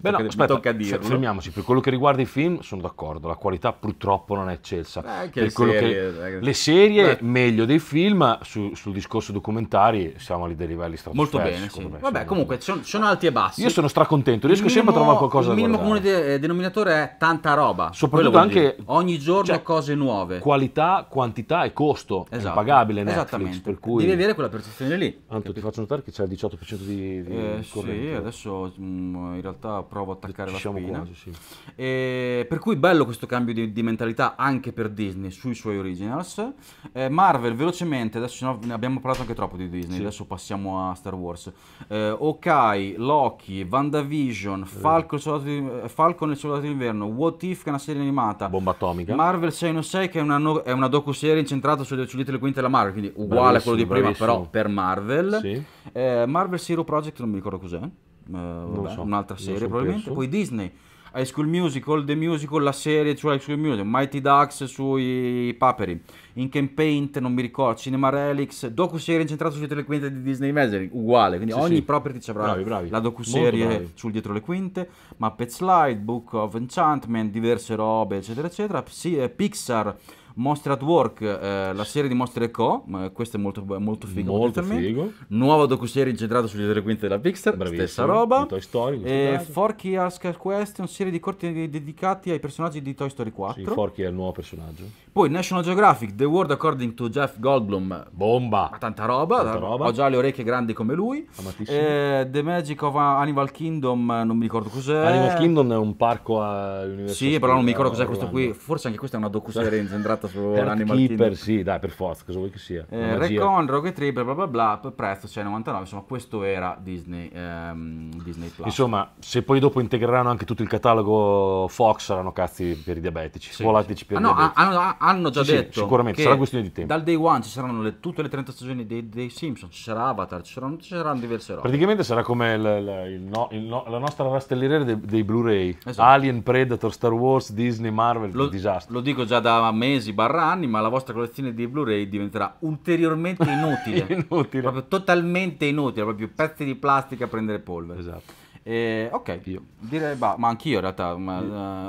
tocca, no, aspetta, mi tocca dirlo. Fermiamoci, per quello che riguarda i film sono d'accordo, la qualità purtroppo non è eccelsa. Beh, per serie, che... Le serie Beh. meglio dei film, su, sul discorso documentari siamo lì dei livelli stratosferici. Molto bene, sì. me, Vabbè, comunque sono, sono, alti e bassi. Io sono stracontento, riesco minimo, sempre a trovare qualcosa da Il minimo comune de- denominatore è tanta roba. Soprattutto anche... Ogni giorno cioè, cose nuove. Qualità, quantità e costo. Esatto. È impagabile Netflix, per cui... Devi avere quella percezione lì. Anto, ti faccio Montare che c'è il 18% di, di eh, corrente. Sì, adesso mh, mm, in realtà provo a attaccare Siamo la diciamo spina. Quasi, sì. e, per cui bello questo cambio di, di, mentalità anche per Disney sui suoi originals. Eh, Marvel, velocemente, adesso no, ne abbiamo parlato anche troppo di Disney, sì. adesso passiamo a Star Wars. Eh, Okai, Loki, WandaVision, eh. eh, Falcon, e il Soldato d'Inverno, What If che è una serie animata. Bomba atomica. Marvel 616 che è una, no, è una docu-serie incentrata sulle, sulle quinte della Marvel, quindi uguale bravissimo, a quello di prima, bravissimo. però per Marvel. Sì. Eh, Marvel Zero Project non mi ricordo cos'è, eh, vabbè, so, un'altra serie so probabilmente, penso. poi Disney. High School Musical, The Musical, la serie su High School Musical, Mighty Ducks sui paperi, In Paint, non mi ricordo, Cinema Relics, docu-serie incentrata sul dietro le quinte di Disney Imagineering, uguale, quindi sì, ogni sì. property ci avrà bravi, bravi. la docu-serie sul dietro le quinte, Muppet Slide, Book of Enchantment, diverse robe, eccetera, eccetera, eh, Pixar, Mostre at Work, eh, la serie di Mostre Co. Questo è molto, molto figo. Molto figo. Nuova docuserie incentrata sugli delle quinte della Pixar. Bravissimo. Stessa roba. Toy Story. Eh, e Forky Ask Question, serie di corti dedicati ai personaggi di Toy Story 4. Sì, Forky è il nuovo personaggio. Poi National Geographic, The World According to Jeff Goldblum. Bomba. Tanta roba. Tanta roba. Ho già le orecchie grandi come lui. Amatissimo. Eh, The Magic of Animal Kingdom, non mi ricordo cos'è. Animal Kingdom è un parco all'università. Sì, però non mi ricordo cos'è questo qui. Forse anche questa è una docu-serie cioè, incentrata puntata su Animal Keeper, Kingdom. sì, dai, per forza, cosa vuoi che sia. Eh, Recon, Rocket Trip, bla bla bla, prezzo 6,99, cioè, insomma, questo era Disney, ehm, Disney Plus. Insomma, se poi dopo integreranno anche tutto il catalogo Fox, saranno cazzi per i diabetici, sì, volatici sì. per ah, i no, diabetici. Hanno, hanno già sì, detto sì, sicuramente, sarà questione di tempo. Dal day one ci saranno le, tutte le 30 stagioni dei, dei Simpson, ci sarà Avatar, ci saranno, ci saranno diverse robe. Praticamente sarà come il, il, no, il no, la nostra rastelliera dei, dei Blu-ray, esatto. Alien, Predator, Star Wars, Disney, Marvel, lo, disastro. Lo dico già da mesi mesi barra anni, ma la vostra collezione di Blu-ray diventerà ulteriormente [laughs] inutile. inutile. Proprio totalmente inutile, proprio pezzi di plastica a prendere polvere. Esatto. E, ok, io. direi, bah, ma anch'io in realtà, ma,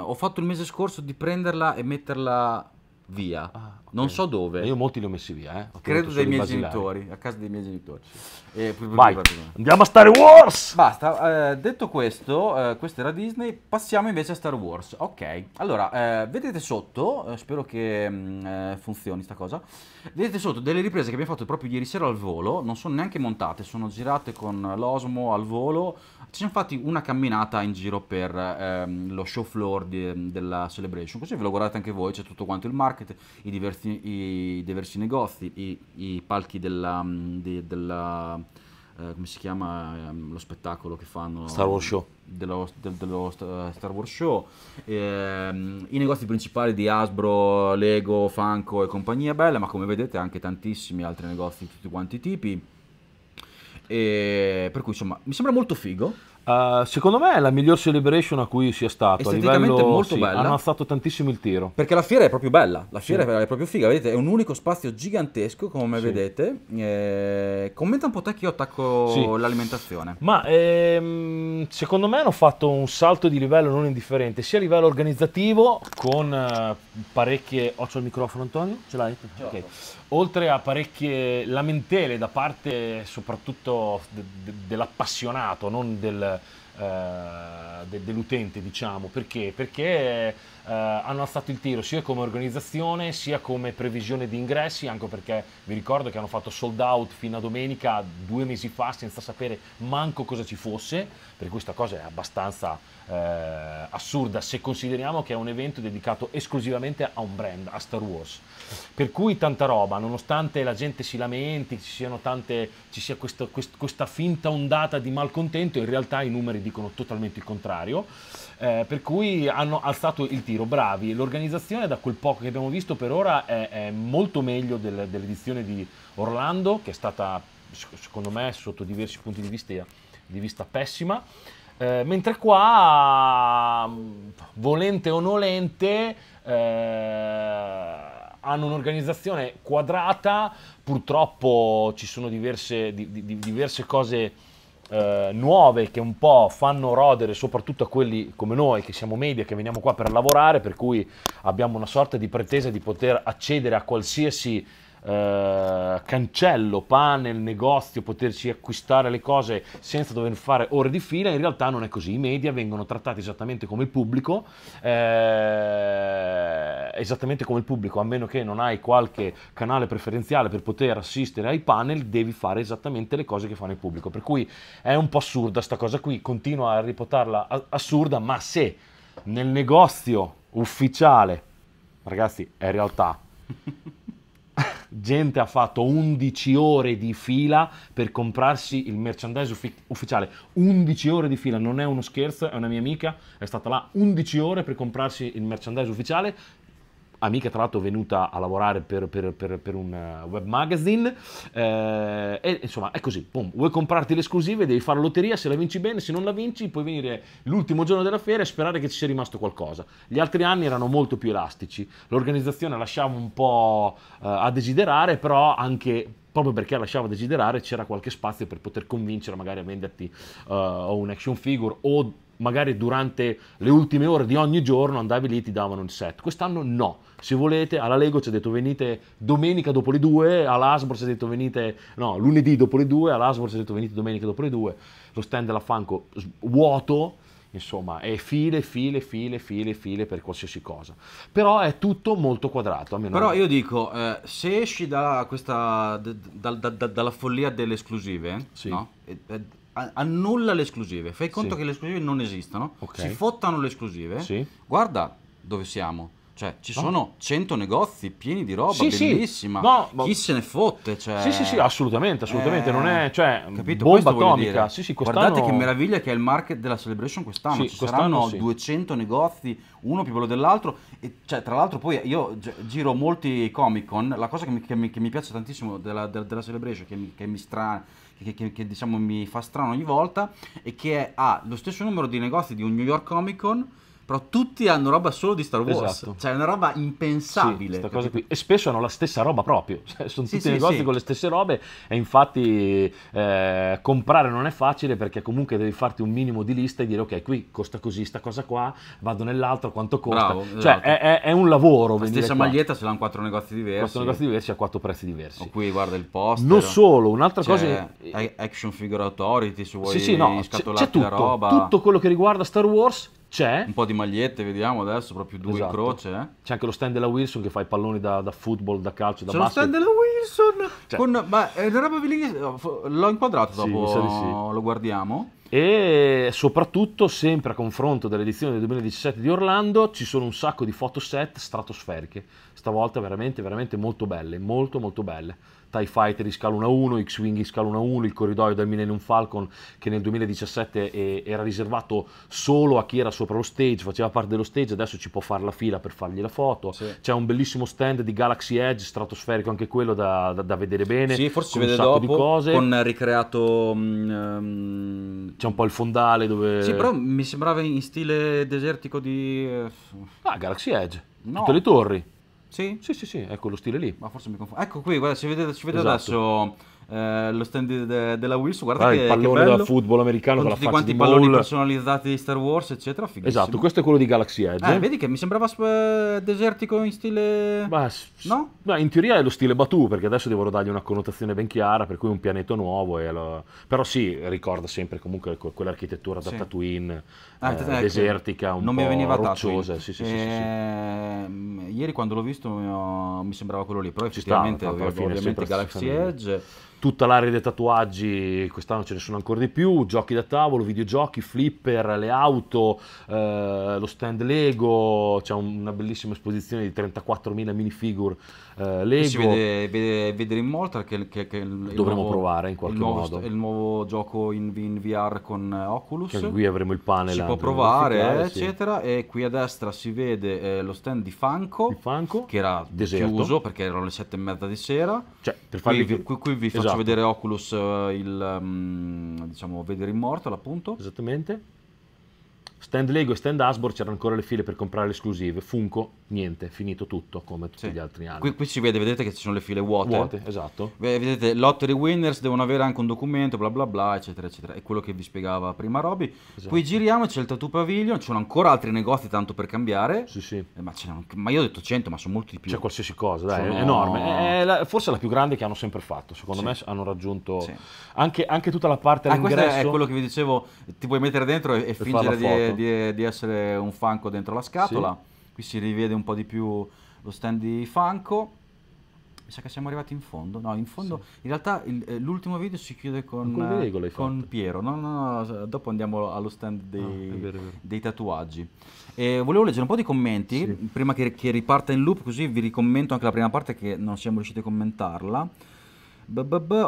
uh, ho fatto il mese scorso di prenderla e metterla via. Ah, okay. Non so dove. Io molti li ho messi via, eh. Credo dei miei basilari. genitori, a casa dei miei genitori. E... Vai, andiamo a Star Wars! Basta, eh, detto questo, eh, questa era Disney, passiamo invece a Star Wars. Ok, allora, eh, vedete sotto, eh, spero che mh, mm, eh, funzioni sta cosa, vedete sotto delle riprese che abbiamo fatto proprio ieri sera al volo, non sono neanche montate, sono girate con l'Osmo al volo, ci siamo fatti una camminata in giro per ehm, lo show floor di, della Celebration, così ve lo guardate anche voi, c'è tutto quanto il marketing market, i diversi, i diversi negozi, i, i palchi della, mm, di, della eh, come si chiama ehm, lo spettacolo che fanno? Star Wars Show. Dello, de, dello eh, Star Wars Show, ehm, i negozi principali di Hasbro, Lego, Funko e compagnia bella, ma come vedete anche tantissimi altri negozi di tutti quanti i tipi. E per cui insomma mi sembra molto figo Uh, secondo me è la miglior celebration a cui sia stato. A livello, è molto sì, bella. Hanno alzato tantissimo il tiro. Perché la fiera è proprio bella. La fiera sì. è proprio figa. Vedete, è un unico spazio gigantesco, come sì. vedete. E... Eh, commenta un po' te che io attacco l'alimentazione. Ma ehm, secondo me hanno fatto un salto di livello non indifferente, sia a livello organizzativo, con eh, parecchie. Ho il microfono, Antonio? Ce l'hai? Ce okay oltre a parecchie lamentele da parte soprattutto de de dell'appassionato, non del, eh, de dell'utente, diciamo, perché? Perché eh, hanno alzato il tiro sia come organizzazione sia come previsione di ingressi, anche perché vi ricordo che hanno fatto sold out fino a domenica due mesi fa senza sapere manco cosa ci fosse, per cui questa cosa è abbastanza eh, assurda se consideriamo che è un evento dedicato esclusivamente a un brand, a Star Wars. Per cui tanta roba, nonostante la gente si lamenti, ci, tante, ci sia questa, quest, questa, finta ondata di malcontento, in realtà i numeri dicono totalmente il contrario. Eh, per cui hanno alzato il tiro, bravi. L'organizzazione, da quel poco che abbiamo visto per ora, è, è molto meglio del, dell'edizione di Orlando, che è stata, secondo me, sotto diversi punti di vista, di vista pessima. Eh, mentre qua, mm, volente o nolente, eh, hanno un'organizzazione quadrata, purtroppo ci sono diverse, di, di, diverse cose eh, nuove che un po' fanno rodere soprattutto a quelli come noi che siamo media, che veniamo qua per lavorare, per cui abbiamo una sorta di pretesa di poter accedere a qualsiasi eh, cancello, panel, negozio, poterci acquistare le cose senza dover fare ore di fila, in realtà non è così, i media vengono trattati esattamente come il pubblico, eh, esattamente come il pubblico, a meno che non hai qualche canale preferenziale per poter assistere ai panel, devi fare esattamente le cose che fanno il pubblico, per cui è un po' assurda sta cosa qui, continuo a riportarla assurda, ma se nel negozio ufficiale, ragazzi, è realtà. [laughs] gente ha fatto 11 ore di fila per comprarsi il merchandise uffi ufficiale, 11 ore di fila, non è uno scherzo, è una mia amica, è stata là 11 ore per comprarsi il merchandise ufficiale amica tra l'altro venuta a lavorare per, per, per, per un eh, web magazine, eh, e insomma è così, boom. vuoi comprarti le esclusive, devi fare lotteria, se la vinci bene, se non la vinci puoi venire l'ultimo giorno della fiera e sperare che ci sia rimasto qualcosa. Gli altri anni erano molto più elastici, l'organizzazione lasciava un po' eh, a desiderare, però anche proprio perché lasciava desiderare c'era qualche spazio per poter convincere magari a venderti uh, un action figure o magari durante le ultime ore di ogni giorno andavi lì e ti davano il set. Quest'anno no. Se volete, alla Lego ci ha detto venite domenica dopo le due, all'Asbor ci ha detto venite, no, lunedì dopo le due, all'Asbor ci ha detto venite domenica dopo le due. Lo stand della Fanco vuoto, insomma, è file, file, file, file, file per qualsiasi cosa. Però è tutto molto quadrato. Però io dico, eh, se esci da questa, da, da, dalla follia delle esclusive, sì. no? e, e, annulla le esclusive, fai conto sì. che le esclusive non esistono, okay. si fottano le esclusive, sì. guarda dove siamo. Cioè, ci sono 100 negozi pieni di roba, sì, bellissima. Sì. No, ma... Chi se ne fotte? Cioè... Sì, sì, sì, assolutamente, assolutamente. Eh... Non è, cioè, Capito? bomba atomica. Sì, sì, Guardate che meraviglia che è il market della Celebration quest'anno. Sì, ci quest'anno saranno 200 negozi, uno più bello dell'altro. E, cioè, tra l'altro poi io giro molti Comic Con. La cosa che mi, che mi, che mi piace tantissimo della, della, della Celebration, che mi, che mi strana che, che, che diciamo mi fa strano ogni volta e che ha lo stesso numero di negozi di un New York Comic Con però tutti hanno roba solo di Star Wars. Esatto. Cioè, è una roba impensabile. Sì, e spesso hanno la stessa roba proprio. [laughs] Cioè, sono sì, tutti sì, negozi con le stesse robe. E infatti eh, comprare non è facile perché comunque devi farti un minimo di lista e dire ok, qui costa così, sta cosa qua, vado nell'altro, quanto costa. Bravo, cioè, esatto. cioè, è, è, è, un lavoro. La stessa qua. maglietta ce l'hanno quattro negozi diversi. Quattro negozi diversi a quattro prezzi diversi. O qui guarda il poster. Non solo, un'altra cioè, cosa. Action Figure Authority, se vuoi. Sì, sì, no, c'è, c'è roba. tutto quello che riguarda Star Wars c'è. Un po' di magliette, vediamo adesso, proprio due esatto. in croce. Eh. C'è anche lo stand della Wilson che fa i palloni da, da football, da calcio, da C'è basket. C'è lo stand della Wilson! Cioè. Con, ma è eh, una roba eh, l'ho inquadrato dopo, sì, sì. lo guardiamo. E soprattutto, sempre a confronto dell'edizione del 2017 di Orlando, ci sono un sacco di foto set stratosferiche. Stavolta veramente, veramente molto belle, molto molto belle. TIE Fighter in scala 1-1, X-Wing in scala 1-1, il corridoio del Millennium Falcon che nel 2017 eh, era riservato solo a chi era sopra lo stage, faceva parte dello stage, adesso ci può fare la fila per fargli la foto. Sì. C'è un bellissimo stand di Galaxy Edge, stratosferico anche quello da, da, da vedere bene. Sì, forse si vede dopo, di cose. con ricreato... Um, C'è un po' il fondale dove... Sì, però mi sembrava in stile desertico di... Eh, ah, Galaxy Edge, no. tutte le torri. Sì? Sì, sì, sì, ecco lo stile lì. Ma forse mi confondo. Ecco qui, guarda, ci vedete, ci vedete esatto. adesso eh, lo stand de- della Wilson. Guarda ah, che, il pallone da football americano con tutti quanti palloni personalizzati di Star Wars, eccetera. Fighissimo. Esatto, questo è quello di Galaxy Edge. Eh, vedi che mi sembrava sp- desertico in stile. Ma, no? Ma in teoria è lo stile Batu, perché adesso devo dargli una connotazione ben chiara, per cui è un pianeta nuovo. Lo... Però sì, ricorda sempre comunque quell'architettura da sì. Tatooine ah, eh, ecco. desertica, un non po' mi veniva rocciosa. Sì, sì, e... Ehm, ieri quando l'ho visto mi sembrava quello lì, però Ci effettivamente sta, ovviamente Galaxy Edge tutta l'area dei tatuaggi, quest'anno ce ne sono ancora di più, giochi da tavolo, videogiochi, flipper, le auto, eh, lo stand Lego, c'è una bellissima esposizione di 34.000 minifigure eh, Lego. Si vede, vede, vede Immortal che, che, che dovremmo provare in qualche il nuovo, modo. il nuovo gioco in, in, VR con eh, Oculus. Che qui avremo il panel. Si può provare, eccetera. Sì. E qui a destra si vede eh, lo stand di Funko, Funko che era Deserto. chiuso perché erano le sette e mezza di sera. Cioè, per farvi... qui, qui, qui vi faccio esatto faccio esatto. vedere Oculus, eh, il, mm, diciamo, vedere Immortal appunto. Esattamente. Stand Lego e stand Asbor c'erano ancora le file per comprare le esclusive, Funko niente, finito tutto come tutti sì. gli altri anni. Qui, qui, si vede, vedete che ci sono le file vuote. Vuote, esatto. Vedete, lottery winners devono avere anche un documento, bla bla bla, eccetera, eccetera. È quello che vi spiegava prima Roby. Esatto. Qui giriamo, c'è il Tattoo Pavilion, ci sono ancora altri negozi tanto per cambiare. Sì, sì. Eh, ma, ma, io ho detto 100, ma sono molti di più. C'è qualsiasi cosa, dai, sono... è enorme. È la, forse la più grande che hanno sempre fatto, secondo sì. me hanno raggiunto sì. anche, anche, tutta la parte ah, all'ingresso. Ah, questo è quello che vi dicevo, ti puoi mettere dentro e, e fingere di di, di, essere un Funko dentro la scatola. Sì. Qui si rivede un po' di più lo stand di Funko. Mi sa che siamo arrivati in fondo. No, in fondo. Sì. In realtà eh, l'ultimo video si chiude con, con, eh, Piero. No, no, no, dopo andiamo allo stand ah, dei, ah, vero, vero. dei tatuaggi. E volevo leggere un po' di commenti sì. prima che, che riparta in loop, così vi ricommento anche la prima parte che non siamo riusciti a commentarla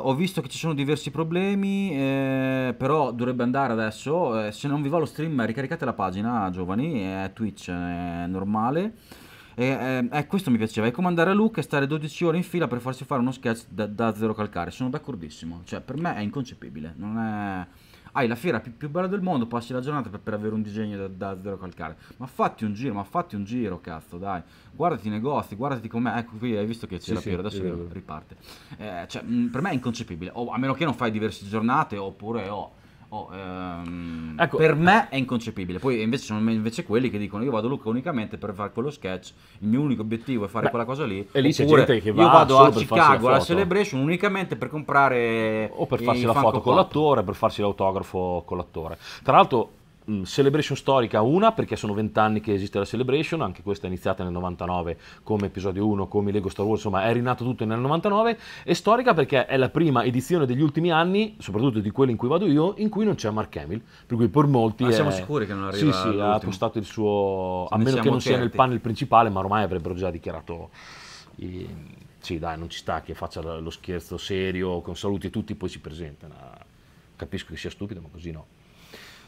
ho visto che ci sono diversi problemi, eh, però dovrebbe andare adesso. Eh, se non vi va lo stream, ricaricate la pagina, giovani, è Twitch, è normale. E, eh, questo mi piaceva, è come andare a Luca e stare 12 ore in fila per farsi fare uno sketch da, da zero calcare. Sono d'accordissimo, cioè per me è inconcepibile, non è hai la fiera più, più bella del mondo, passi la giornata per, per avere un disegno da, da, zero calcare. Ma fatti un giro, ma fatti un giro, cazzo, dai. Guardati i negozi, guardati com'è. Ecco, qui hai visto che c'è sì, la fiera, sì, adesso riparte. Eh, cioè, mh, per me è inconcepibile. O, a meno che non fai diverse giornate, oppure Oh, Oh, ehm, ecco. Per me è inconcepibile. Poi invece sono invece quelli che dicono: Io vado a Luca unicamente per fare quello sketch. Il mio unico obiettivo è fare Beh, quella cosa lì. E lì c'è gente che va Io vado a Chicago alla celebration unicamente per comprare. O per farsi la foto con l'attore, per farsi l'autografo con l'attore. Tra l'altro, Mm, celebration storica una perché sono vent'anni che esiste la Celebration, anche questa è iniziata nel 99 come episodio 1, come Lego Star Wars, insomma è rinato tutto nel 99 e storica perché è la prima edizione degli ultimi anni, soprattutto di quelli in cui vado io, in cui non c'è Mark Hamill, per cui per molti... Ma è... siamo sicuri che non arriva... Sì, sì, ha postato il suo... Se a meno che non certi. sia nel panel principale, ma ormai avrebbero già dichiarato... I... Sì, dai, non ci sta che faccia lo scherzo serio, con saluti a tutti, poi si presenta. Capisco che sia stupido, ma così no.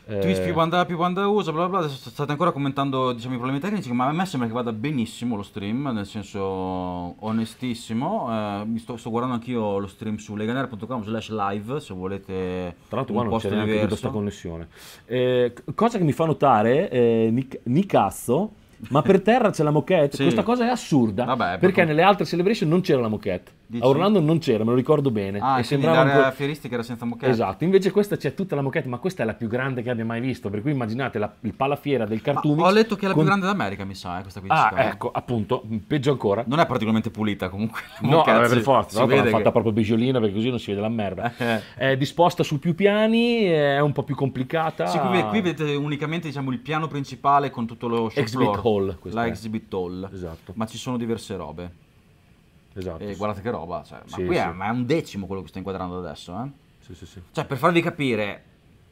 Eh... Twitch più quando, più quando uso, bla bla bla, state ancora commentando diciamo, i problemi tecnici, ma a me sembra che vada benissimo lo stream, nel senso onestissimo, eh, mi sto, sto guardando anch'io lo stream su leganer.com slash live, se volete Tra l'altro qua non c'è neanche tutta questa connessione. Eh, cosa che mi fa notare, eh, Nic- Nicazzo, ma per terra c'è la moquette, [laughs] sì. questa cosa è assurda, Vabbè, perché per... nelle altre celebration non c'era la moquette. Dici? A Orlando non c'era, me lo ricordo bene. Ah, e sembrava l'area ancora... fieristica era senza moquette. Esatto, invece questa c'è tutta la moquette, ma questa è la più grande che abbia mai visto, per cui immaginate la, il palafiera del cartoon. Ho letto che è la con... più grande d'America, mi sa, eh, questa qui. Ah, ecco, appunto, peggio ancora. Non è particolarmente pulita comunque. No, eh, per forza, no, l'hanno che... fatta proprio bigiolina perché così non si vede la merda. Eh. è disposta su più piani, è un po' più complicata. Sì, qui, qui vedete unicamente diciamo, il piano principale con tutto lo show Exhibit floor, Hall. La è. Exhibit Hall. Esatto. Ma ci sono diverse robe. Esatto. E guardate che roba, cioè, ma sì, qui sì. È, ma è un decimo quello che sto inquadrando adesso, eh? Sì, sì, sì. Cioè, per farvi capire,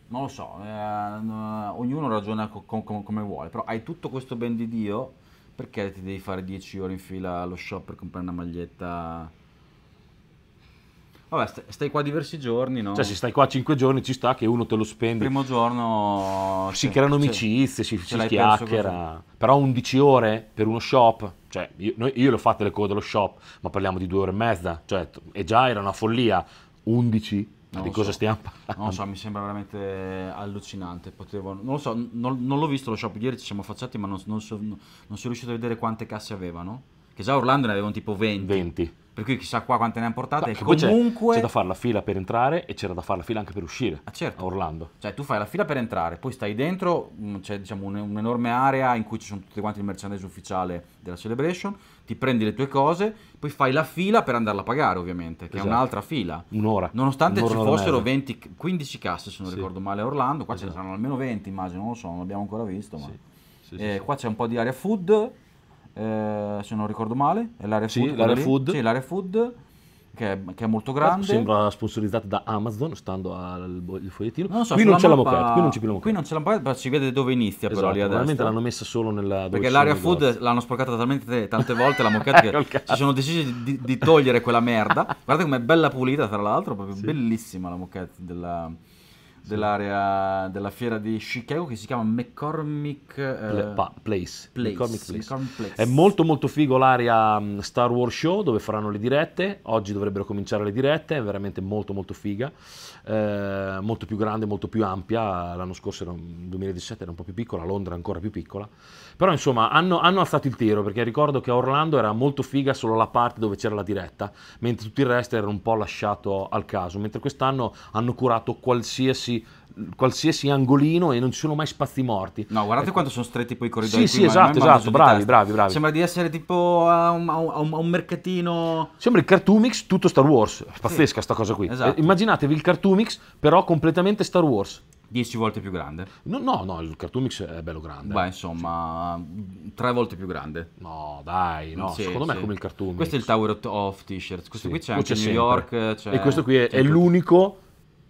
non lo so, eh, no, ognuno ragiona co- co- co- come vuole, però hai tutto questo ben di Dio, perché ti devi fare 10 ore in fila allo shop per comprare una maglietta? Vabbè, stai qua diversi giorni, no? Cioè, se stai qua 5 giorni ci sta che uno te lo spende. Il primo giorno... Si creano amicizie, si, si chiacchiera. Però 11 ore per uno shop cioè, io, noi, io l'ho fatta le code dello shop, ma parliamo di due ore e mezza, cioè, e già era una follia. 11 ma di cosa so. stiamo parlando? Non lo so, mi sembra veramente allucinante. Potevo, non lo so, non, non l'ho visto lo shop ieri, ci siamo affacciati, ma non, non so, sono riuscito a vedere quante casse avevano. Che già Orlando ne avevano tipo 20. 20 per cui chissà qua quante ne hanno portate. No, comunque c'è, da fare la fila per entrare e c'era da fare la fila anche per uscire ah, certo. a Orlando. Cioè, tu fai la fila per entrare, poi stai dentro, mm, c'è diciamo, un'enorme area in cui ci sono tutti quanti il merchandise ufficiale della Celebration, ti prendi le tue cose, poi fai la fila per andarla a pagare, ovviamente, che esatto. è un'altra fila. Un'ora. Nonostante Un'ora ci fossero 20, 15 casse, se non sì. ricordo male, a Orlando, qua esatto. ce ne esatto. saranno almeno 20, immagino, non lo so, non l'abbiamo ancora visto. Ma... Sì. Sì, eh, qua c'è un po' di area food eh, se non ricordo male, è l'area sì, food. L'area food. Sì, l'area food. Che è, che è, molto grande. Sembra sponsorizzata da Amazon, stando al fogliettino. Non so, qui, non mappa, moquette, qui, non c'è la moquette. Qui non c'è la moquette, si vede dove inizia esatto, però lì esatto, adesso. l'hanno messa solo nella... Perché l'area food gotti. l'hanno sporcata talmente tante volte la moquette [laughs] che ecco si sono decisi di, di, togliere quella merda. Guardate com'è bella pulita tra l'altro, proprio sì. bellissima la moquette della dell'area della fiera di Chicago che si chiama McCormick eh, pa- Place. Place. McCormick Place. McCormick Place. È molto molto figo l'area mm, Star Wars Show dove faranno le dirette, oggi dovrebbero cominciare le dirette, è veramente molto molto figa. Eh, molto più grande, molto più ampia, l'anno scorso nel 2017 era un po' più piccola, a Londra ancora più piccola, però insomma hanno, hanno alzato il tiro perché ricordo che a Orlando era molto figa solo la parte dove c'era la diretta, mentre tutto il resto era un po' lasciato al caso, mentre quest'anno hanno curato qualsiasi qualsiasi angolino e non ci sono mai spazi morti. No, guardate eh. quanto sono stretti poi i corridoi. Sì, qui, sì, esatto, esatto, bravi, bravi, bravi. Sembra di essere tipo a un, a un, a un mercatino... Sembra il Cartoonix tutto Star Wars, pazzesca sì. sta cosa qui. Esatto. Eh, immaginatevi il Cartoonix però completamente Star Wars. 10 volte più grande? No, no, no il Cartoonix è bello grande. Beh, insomma, tre volte più grande. No, dai, no, sì, secondo sì. me è come il Cartoonix. Questo è il Tower of T-shirts, questo sì. qui c'è anche c'è New sempre. York. C'è, e questo qui è, è l'unico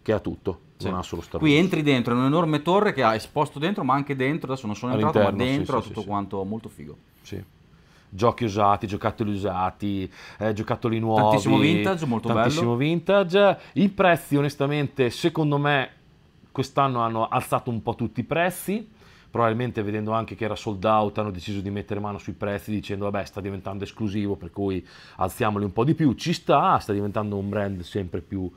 che ha tutto cioè, non ha solo Star Wars. Qui entri dentro, è un'enorme torre che ha esposto dentro, ma anche dentro, adesso non sono entrato, ma dentro sì, sì, tutto sì, quanto molto figo. Sì. Giochi usati, giocattoli usati, eh, giocattoli nuovi. Tantissimo vintage, molto tantissimo bello. vintage. I prezzi, onestamente, secondo me, quest'anno hanno alzato un po' tutti i prezzi probabilmente vedendo anche che era sold out hanno deciso di mettere mano sui prezzi dicendo vabbè sta diventando esclusivo per cui alziamoli un po' di più ci sta sta diventando un brand sempre più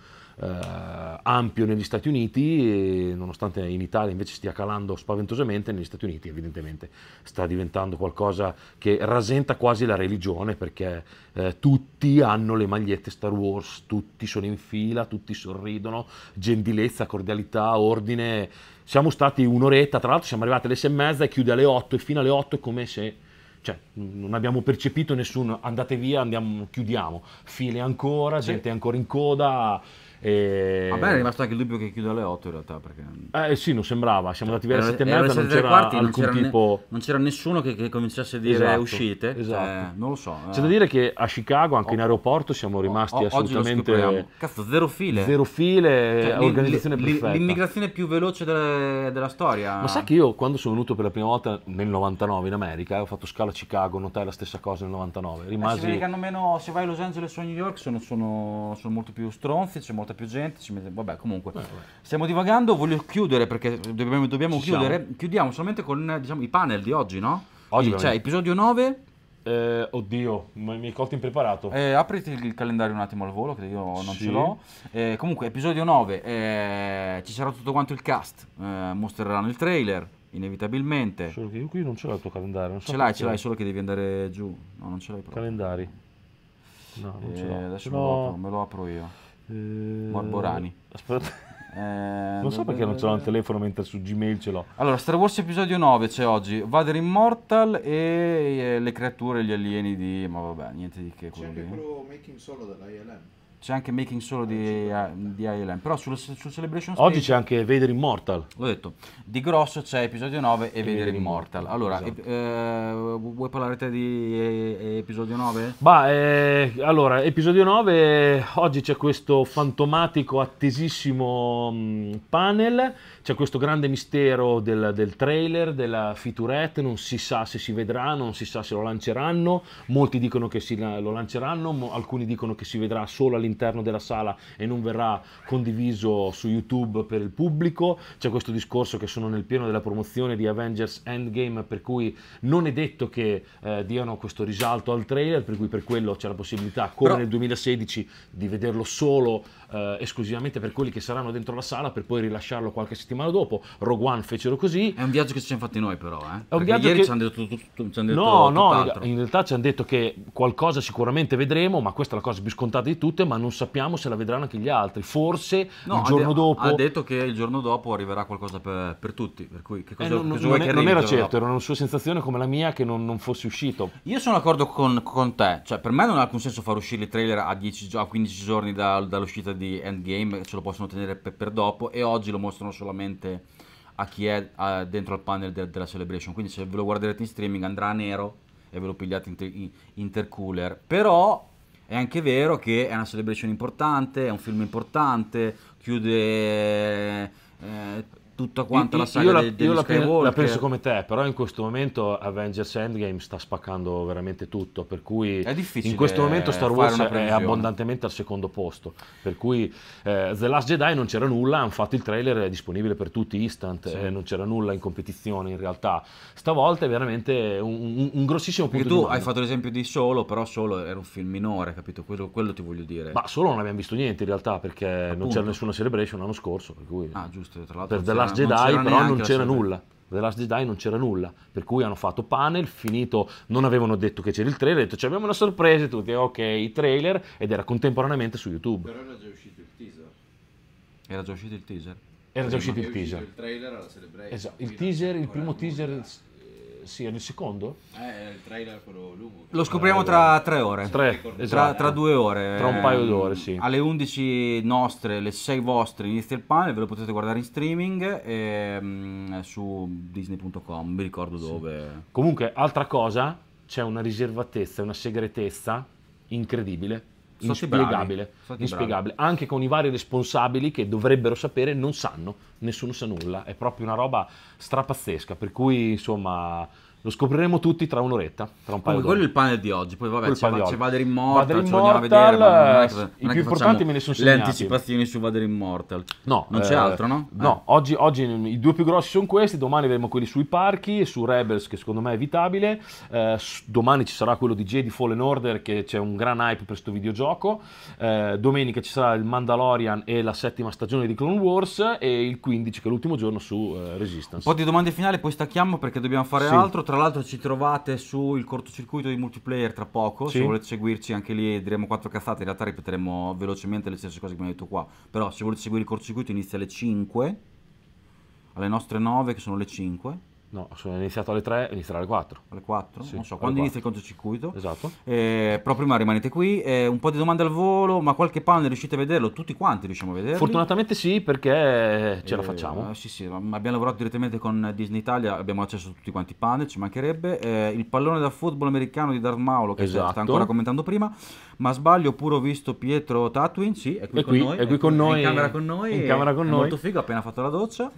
eh, ampio negli Stati Uniti, nonostante in Italia invece stia calando spaventosamente, negli Stati Uniti evidentemente sta diventando qualcosa che rasenta quasi la religione perché eh, tutti hanno le magliette Star Wars, tutti sono in fila, tutti sorridono, gentilezza, cordialità, ordine. Siamo stati un'oretta, tra l'altro siamo arrivati alle sei e mezza e chiude alle otto e fino alle otto è come se cioè, non abbiamo percepito nessuno, andate via, andiamo, chiudiamo, file ancora, sì. gente ancora in coda e... Vabbè, è rimasto anche il dubbio che chiude alle 8 in realtà. Perché... Eh sì, non sembrava. Siamo andati via alle 7 e mezza, non c'era quarti, alcun non c'era tipo. Ne... non c'era nessuno che, che cominciasse a dire esatto, uscite. Cioè, esatto. Eh, non lo so. Eh. C'è da dire che a Chicago, anche oh, in aeroporto, siamo rimasti oh, oh, assolutamente. Cazzo, zero file. Zero file, cioè, organizzazione l- perfetta. L'immigrazione più veloce della, della storia. Ma sai che io quando sono venuto per la prima volta nel 99 in America, ho fatto scala a Chicago, notai la stessa cosa nel 99. Eh, Rimasi. Eh, si meno. Se vai a Los Angeles o a New York sono, sono, sono molto più stronzi, c'è molto molta più gente, mette... vabbè comunque vabbè. stiamo divagando, voglio chiudere perché dobbiamo, dobbiamo chiudere, siamo. chiudiamo solamente con diciamo, i panel di oggi, no? Oggi c'è cioè, episodio 9. Eh, oddio, mi hai colto impreparato. Eh, apriti il calendario un attimo al volo, che io non sì. ce l'ho. Eh, comunque, episodio 9, eh, ci sarà tutto quanto il cast. Eh, mostreranno il trailer, inevitabilmente. Solo che io qui non ce l'ho il tuo calendario. Non so ce l'hai, ce l'hai, solo che devi andare giù. No, non ce l'hai proprio. Calendari. No, non ce eh, l'ho. Adesso no. me, lo apro, me lo apro io. Eh, Morborani. Aspetta. Eh, [laughs] non so perché non ce l'ho al telefono mentre su Gmail ce l'ho. Allora, Star Wars episodio 9 c'è oggi, Vader Immortal e, eh, le creature, gli alieni di... ma vabbè, niente di che. C'è anche quello making solo della ILM. C'è anche Making Solo di, eh, eh, di ILM. Però sul, sul Celebration Stage... Oggi c'è anche Vader Immortal. L'ho detto. Di grosso c'è Episodio 9 e, e Vader Immortal. Allora, esatto. eh, vuoi parlare te di eh, Episodio 9? Bah, eh, allora, Episodio 9... Oggi c'è questo fantomatico, attesissimo mh, panel c'è questo grande mistero del, del, trailer, della featurette, non si sa se si vedrà, non si sa se lo lanceranno, molti dicono che si, lo lanceranno, alcuni dicono che si vedrà solo all'interno della sala e non verrà condiviso su YouTube per il pubblico, c'è questo discorso che sono nel pieno della promozione di Avengers Endgame per cui non è detto che eh, diano questo risalto al trailer, per cui per quello c'è la possibilità, come Però... nel 2016, di vederlo solo eh, esclusivamente per quelli che saranno dentro la sala per poi rilasciarlo qualche settimana settimana dopo, Rogue One fecero così. È un viaggio che ci siamo fatti noi però, eh? È un viaggio ieri che... ci hanno detto, tutto, ci hanno detto No, tutt'altro. no, in realtà ci hanno detto che qualcosa sicuramente vedremo, ma questa è la cosa più scontata di tutte, ma non sappiamo se la vedranno anche gli altri. Forse no, il giorno ha de- dopo... Ha detto che il giorno dopo arriverà qualcosa per, per tutti, per cui che eh, cosa, eh, non, cosa non, non, non era certo, era una sua sensazione come la mia che non, non fosse uscito. Io sono d'accordo con, con, te, cioè per me non ha alcun senso far uscire il trailer a, 10, a 15 giorni da, dall'uscita di Endgame, ce lo possono tenere per, per dopo e oggi lo mostrano solamente direttamente a chi è a, dentro al panel de, della Celebration. Quindi se ve lo guarderete in streaming andrà a nero e ve lo pigliate inter, intercooler. Però è anche vero che è una Celebration importante, è un film importante, chiude... Eh, tutta quanta io, la saga io la, de, io la, Skywalker. la penso come te, però in questo momento Avengers Endgame sta spaccando veramente tutto, per cui è difficile in questo momento Star Wars è abbondantemente al secondo posto, per cui eh, The Last Jedi non c'era nulla, hanno fatto il trailer è disponibile per tutti instant, sì. eh, non c'era nulla in competizione in realtà. Stavolta è veramente un, un, un grossissimo punto Perché tu hai fatto l'esempio di Solo, però Solo era un film minore, capito? Quello, quello ti voglio dire. Ma Solo non abbiamo visto niente in realtà perché Appunto. non c'era nessuna celebration l'anno scorso, per cui Ah, giusto, tra l'altro. Per The Last Last Jedi non però non c'era nulla. The Last Jedi non c'era nulla, per cui hanno fatto panel, finito, non avevano detto che c'era il trailer, hanno detto abbiamo una sorpresa e tutti, ok, trailer, ed era contemporaneamente su YouTube. Però era già uscito il teaser. Era già uscito il teaser? Era già uscito il teaser. il trailer alla Celebration. Esatto, il teaser, il primo teaser sì, nel secondo? Eh, il trailer quello lungo. Lo scopriamo tra eh, tre ore. Tre, tra, esatto. tra due ore. Tra un paio d'ore, ehm, sì. Alle 11 nostre, le 6 vostre, inizia il panel, ve lo potete guardare in streaming e, ehm, su disney.com, mi ricordo Sì. dove. Comunque, altra cosa, c'è una riservatezza, una segretezza incredibile inspiegabile, inspiegabile. anche con i vari responsabili che dovrebbero sapere non sanno, nessuno sa nulla, è proprio una roba strapazzesca, per cui insomma lo scopriremo tutti tra un'oretta, tra un paio oh, quello è il panel di oggi, poi vabbè, c'è, c'è Vader Immortal, Vader Immortal ci vedere, ma non eh, i più importanti me ne sono segnati. Le anticipazioni su Vader Immortal. No. Non eh, c'è altro, no? No, eh. oggi, oggi, i due più grossi sono questi, domani avremo quelli sui parchi, su Rebels che secondo me è evitabile, eh, domani ci sarà quello di Jedi Fallen Order che c'è un gran hype per questo videogioco, eh, domenica ci sarà il Mandalorian e la settima stagione di Clone Wars e il 15 che è l'ultimo giorno su eh, Resistance. Un po' di domande finali, poi stacchiamo perché dobbiamo fare sì. altro, tra tra l'altro ci trovate sul cortocircuito di multiplayer tra poco, sì. se volete seguirci anche lì diremo quattro cazzate, in realtà ripeteremo velocemente le stesse cose che abbiamo detto qua, però se volete seguire il cortocircuito inizia alle 5, alle nostre 9 che sono le 5 No, sono iniziato alle 3, inizierà alle 4. Alle 4? Sì, non so, quando inizia il cortocircuito. Esatto. Eh, però prima rimanete qui, eh, un po' di domande al volo, ma qualche panel riuscite a vederlo? Tutti quanti riusciamo a vederlo? Fortunatamente sì, perché ce eh, la facciamo. sì, sì, abbiamo lavorato direttamente con Disney Italia, abbiamo accesso a tutti quanti i panel, ci mancherebbe. Eh, il pallone da football americano di Darmaulo, che esatto. sta ancora commentando prima, ma sbaglio pure ho visto Pietro Tatwin, sì, è qui, è con, noi, è qui con noi. in camera con noi. In camera con noi. Molto figo, appena fatto la doccia.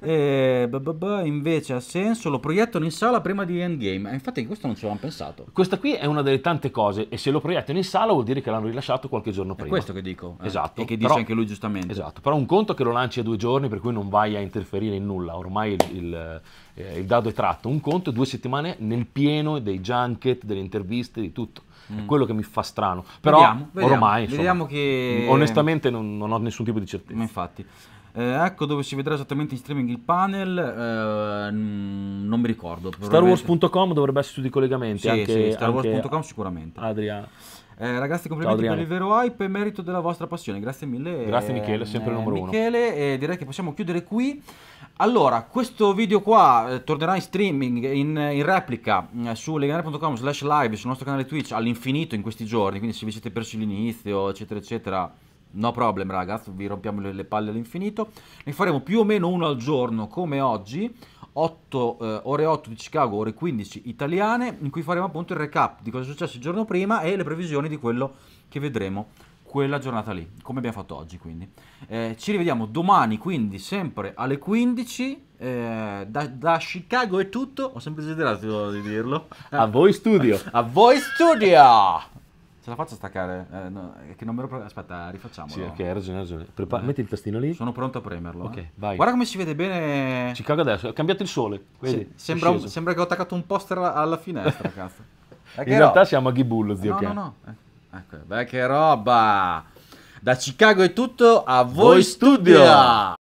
eh, b- b- b- invece a senso, lo proiettano in sala prima di Endgame. Eh, infatti questo non ci avevamo pensato. Questa qui è una delle tante cose e se lo proiettano in sala vuol dire che l'hanno rilasciato qualche giorno prima. È questo che dico. Eh. Esatto. E che dice però, anche lui giustamente. Esatto, però un conto che lo lanci a due giorni per cui non vai a interferire in nulla, ormai il, il, eh, il dado è tratto. Un conto è due settimane nel pieno dei junket, delle interviste, di tutto. Mm. È quello che mi fa strano. Però vediamo, vediamo, ormai... Insomma, vediamo che... Onestamente non, non, ho nessun tipo di certezza. Ma infatti. Eh, ecco dove si vedrà esattamente in streaming il panel. Eh, non mi ricordo. StarWars.com dovrebbe essere tutti i collegamenti. Sì, anche, sì, StarWars.com sicuramente. Adria. Eh, ragazzi, complimenti Ciao, per il vero hype e merito della vostra passione. Grazie mille. Grazie Michele, sempre il eh, numero Michele, uno. Michele, direi che possiamo chiudere qui. Allora, questo video qua eh, tornerà in streaming, in, in replica eh, su legare.com slash live sul nostro canale Twitch all'infinito in questi giorni, quindi se vi siete persi l'inizio, eccetera, eccetera, No problem, ragazzi, vi rompiamo le, le palle all'infinito. Ne faremo più o meno uno al giorno, come oggi. 8, eh, ore 8 di Chicago, ore 15 italiane, in cui faremo appunto il recap di cosa è successo il giorno prima e le previsioni di quello che vedremo quella giornata lì, come abbiamo fatto oggi quindi. Eh, ci rivediamo domani quindi sempre alle 15, eh, da, da, Chicago è tutto, ho sempre desiderato di dirlo. A voi studio! A voi studio! Ce la faccio a staccare? Eh, no, che non me Aspetta, rifacciamo. Sì, ok, hai ragione, hai ragione. Prepa- Metti il tastino lì. Sono pronto a premerlo. Ok, eh. vai. Guarda come si vede bene... Chicago adesso, ha cambiato il sole. Vedi, sì, sembra, un, sembra, che ho attaccato un poster alla finestra, [laughs] cazzo. Eh, In realtà ro- siamo a Ghibullo, zio. No, okay. no, no. Eh, ecco, beh, che roba! Da Chicago è tutto, a voi, voi studio! studio.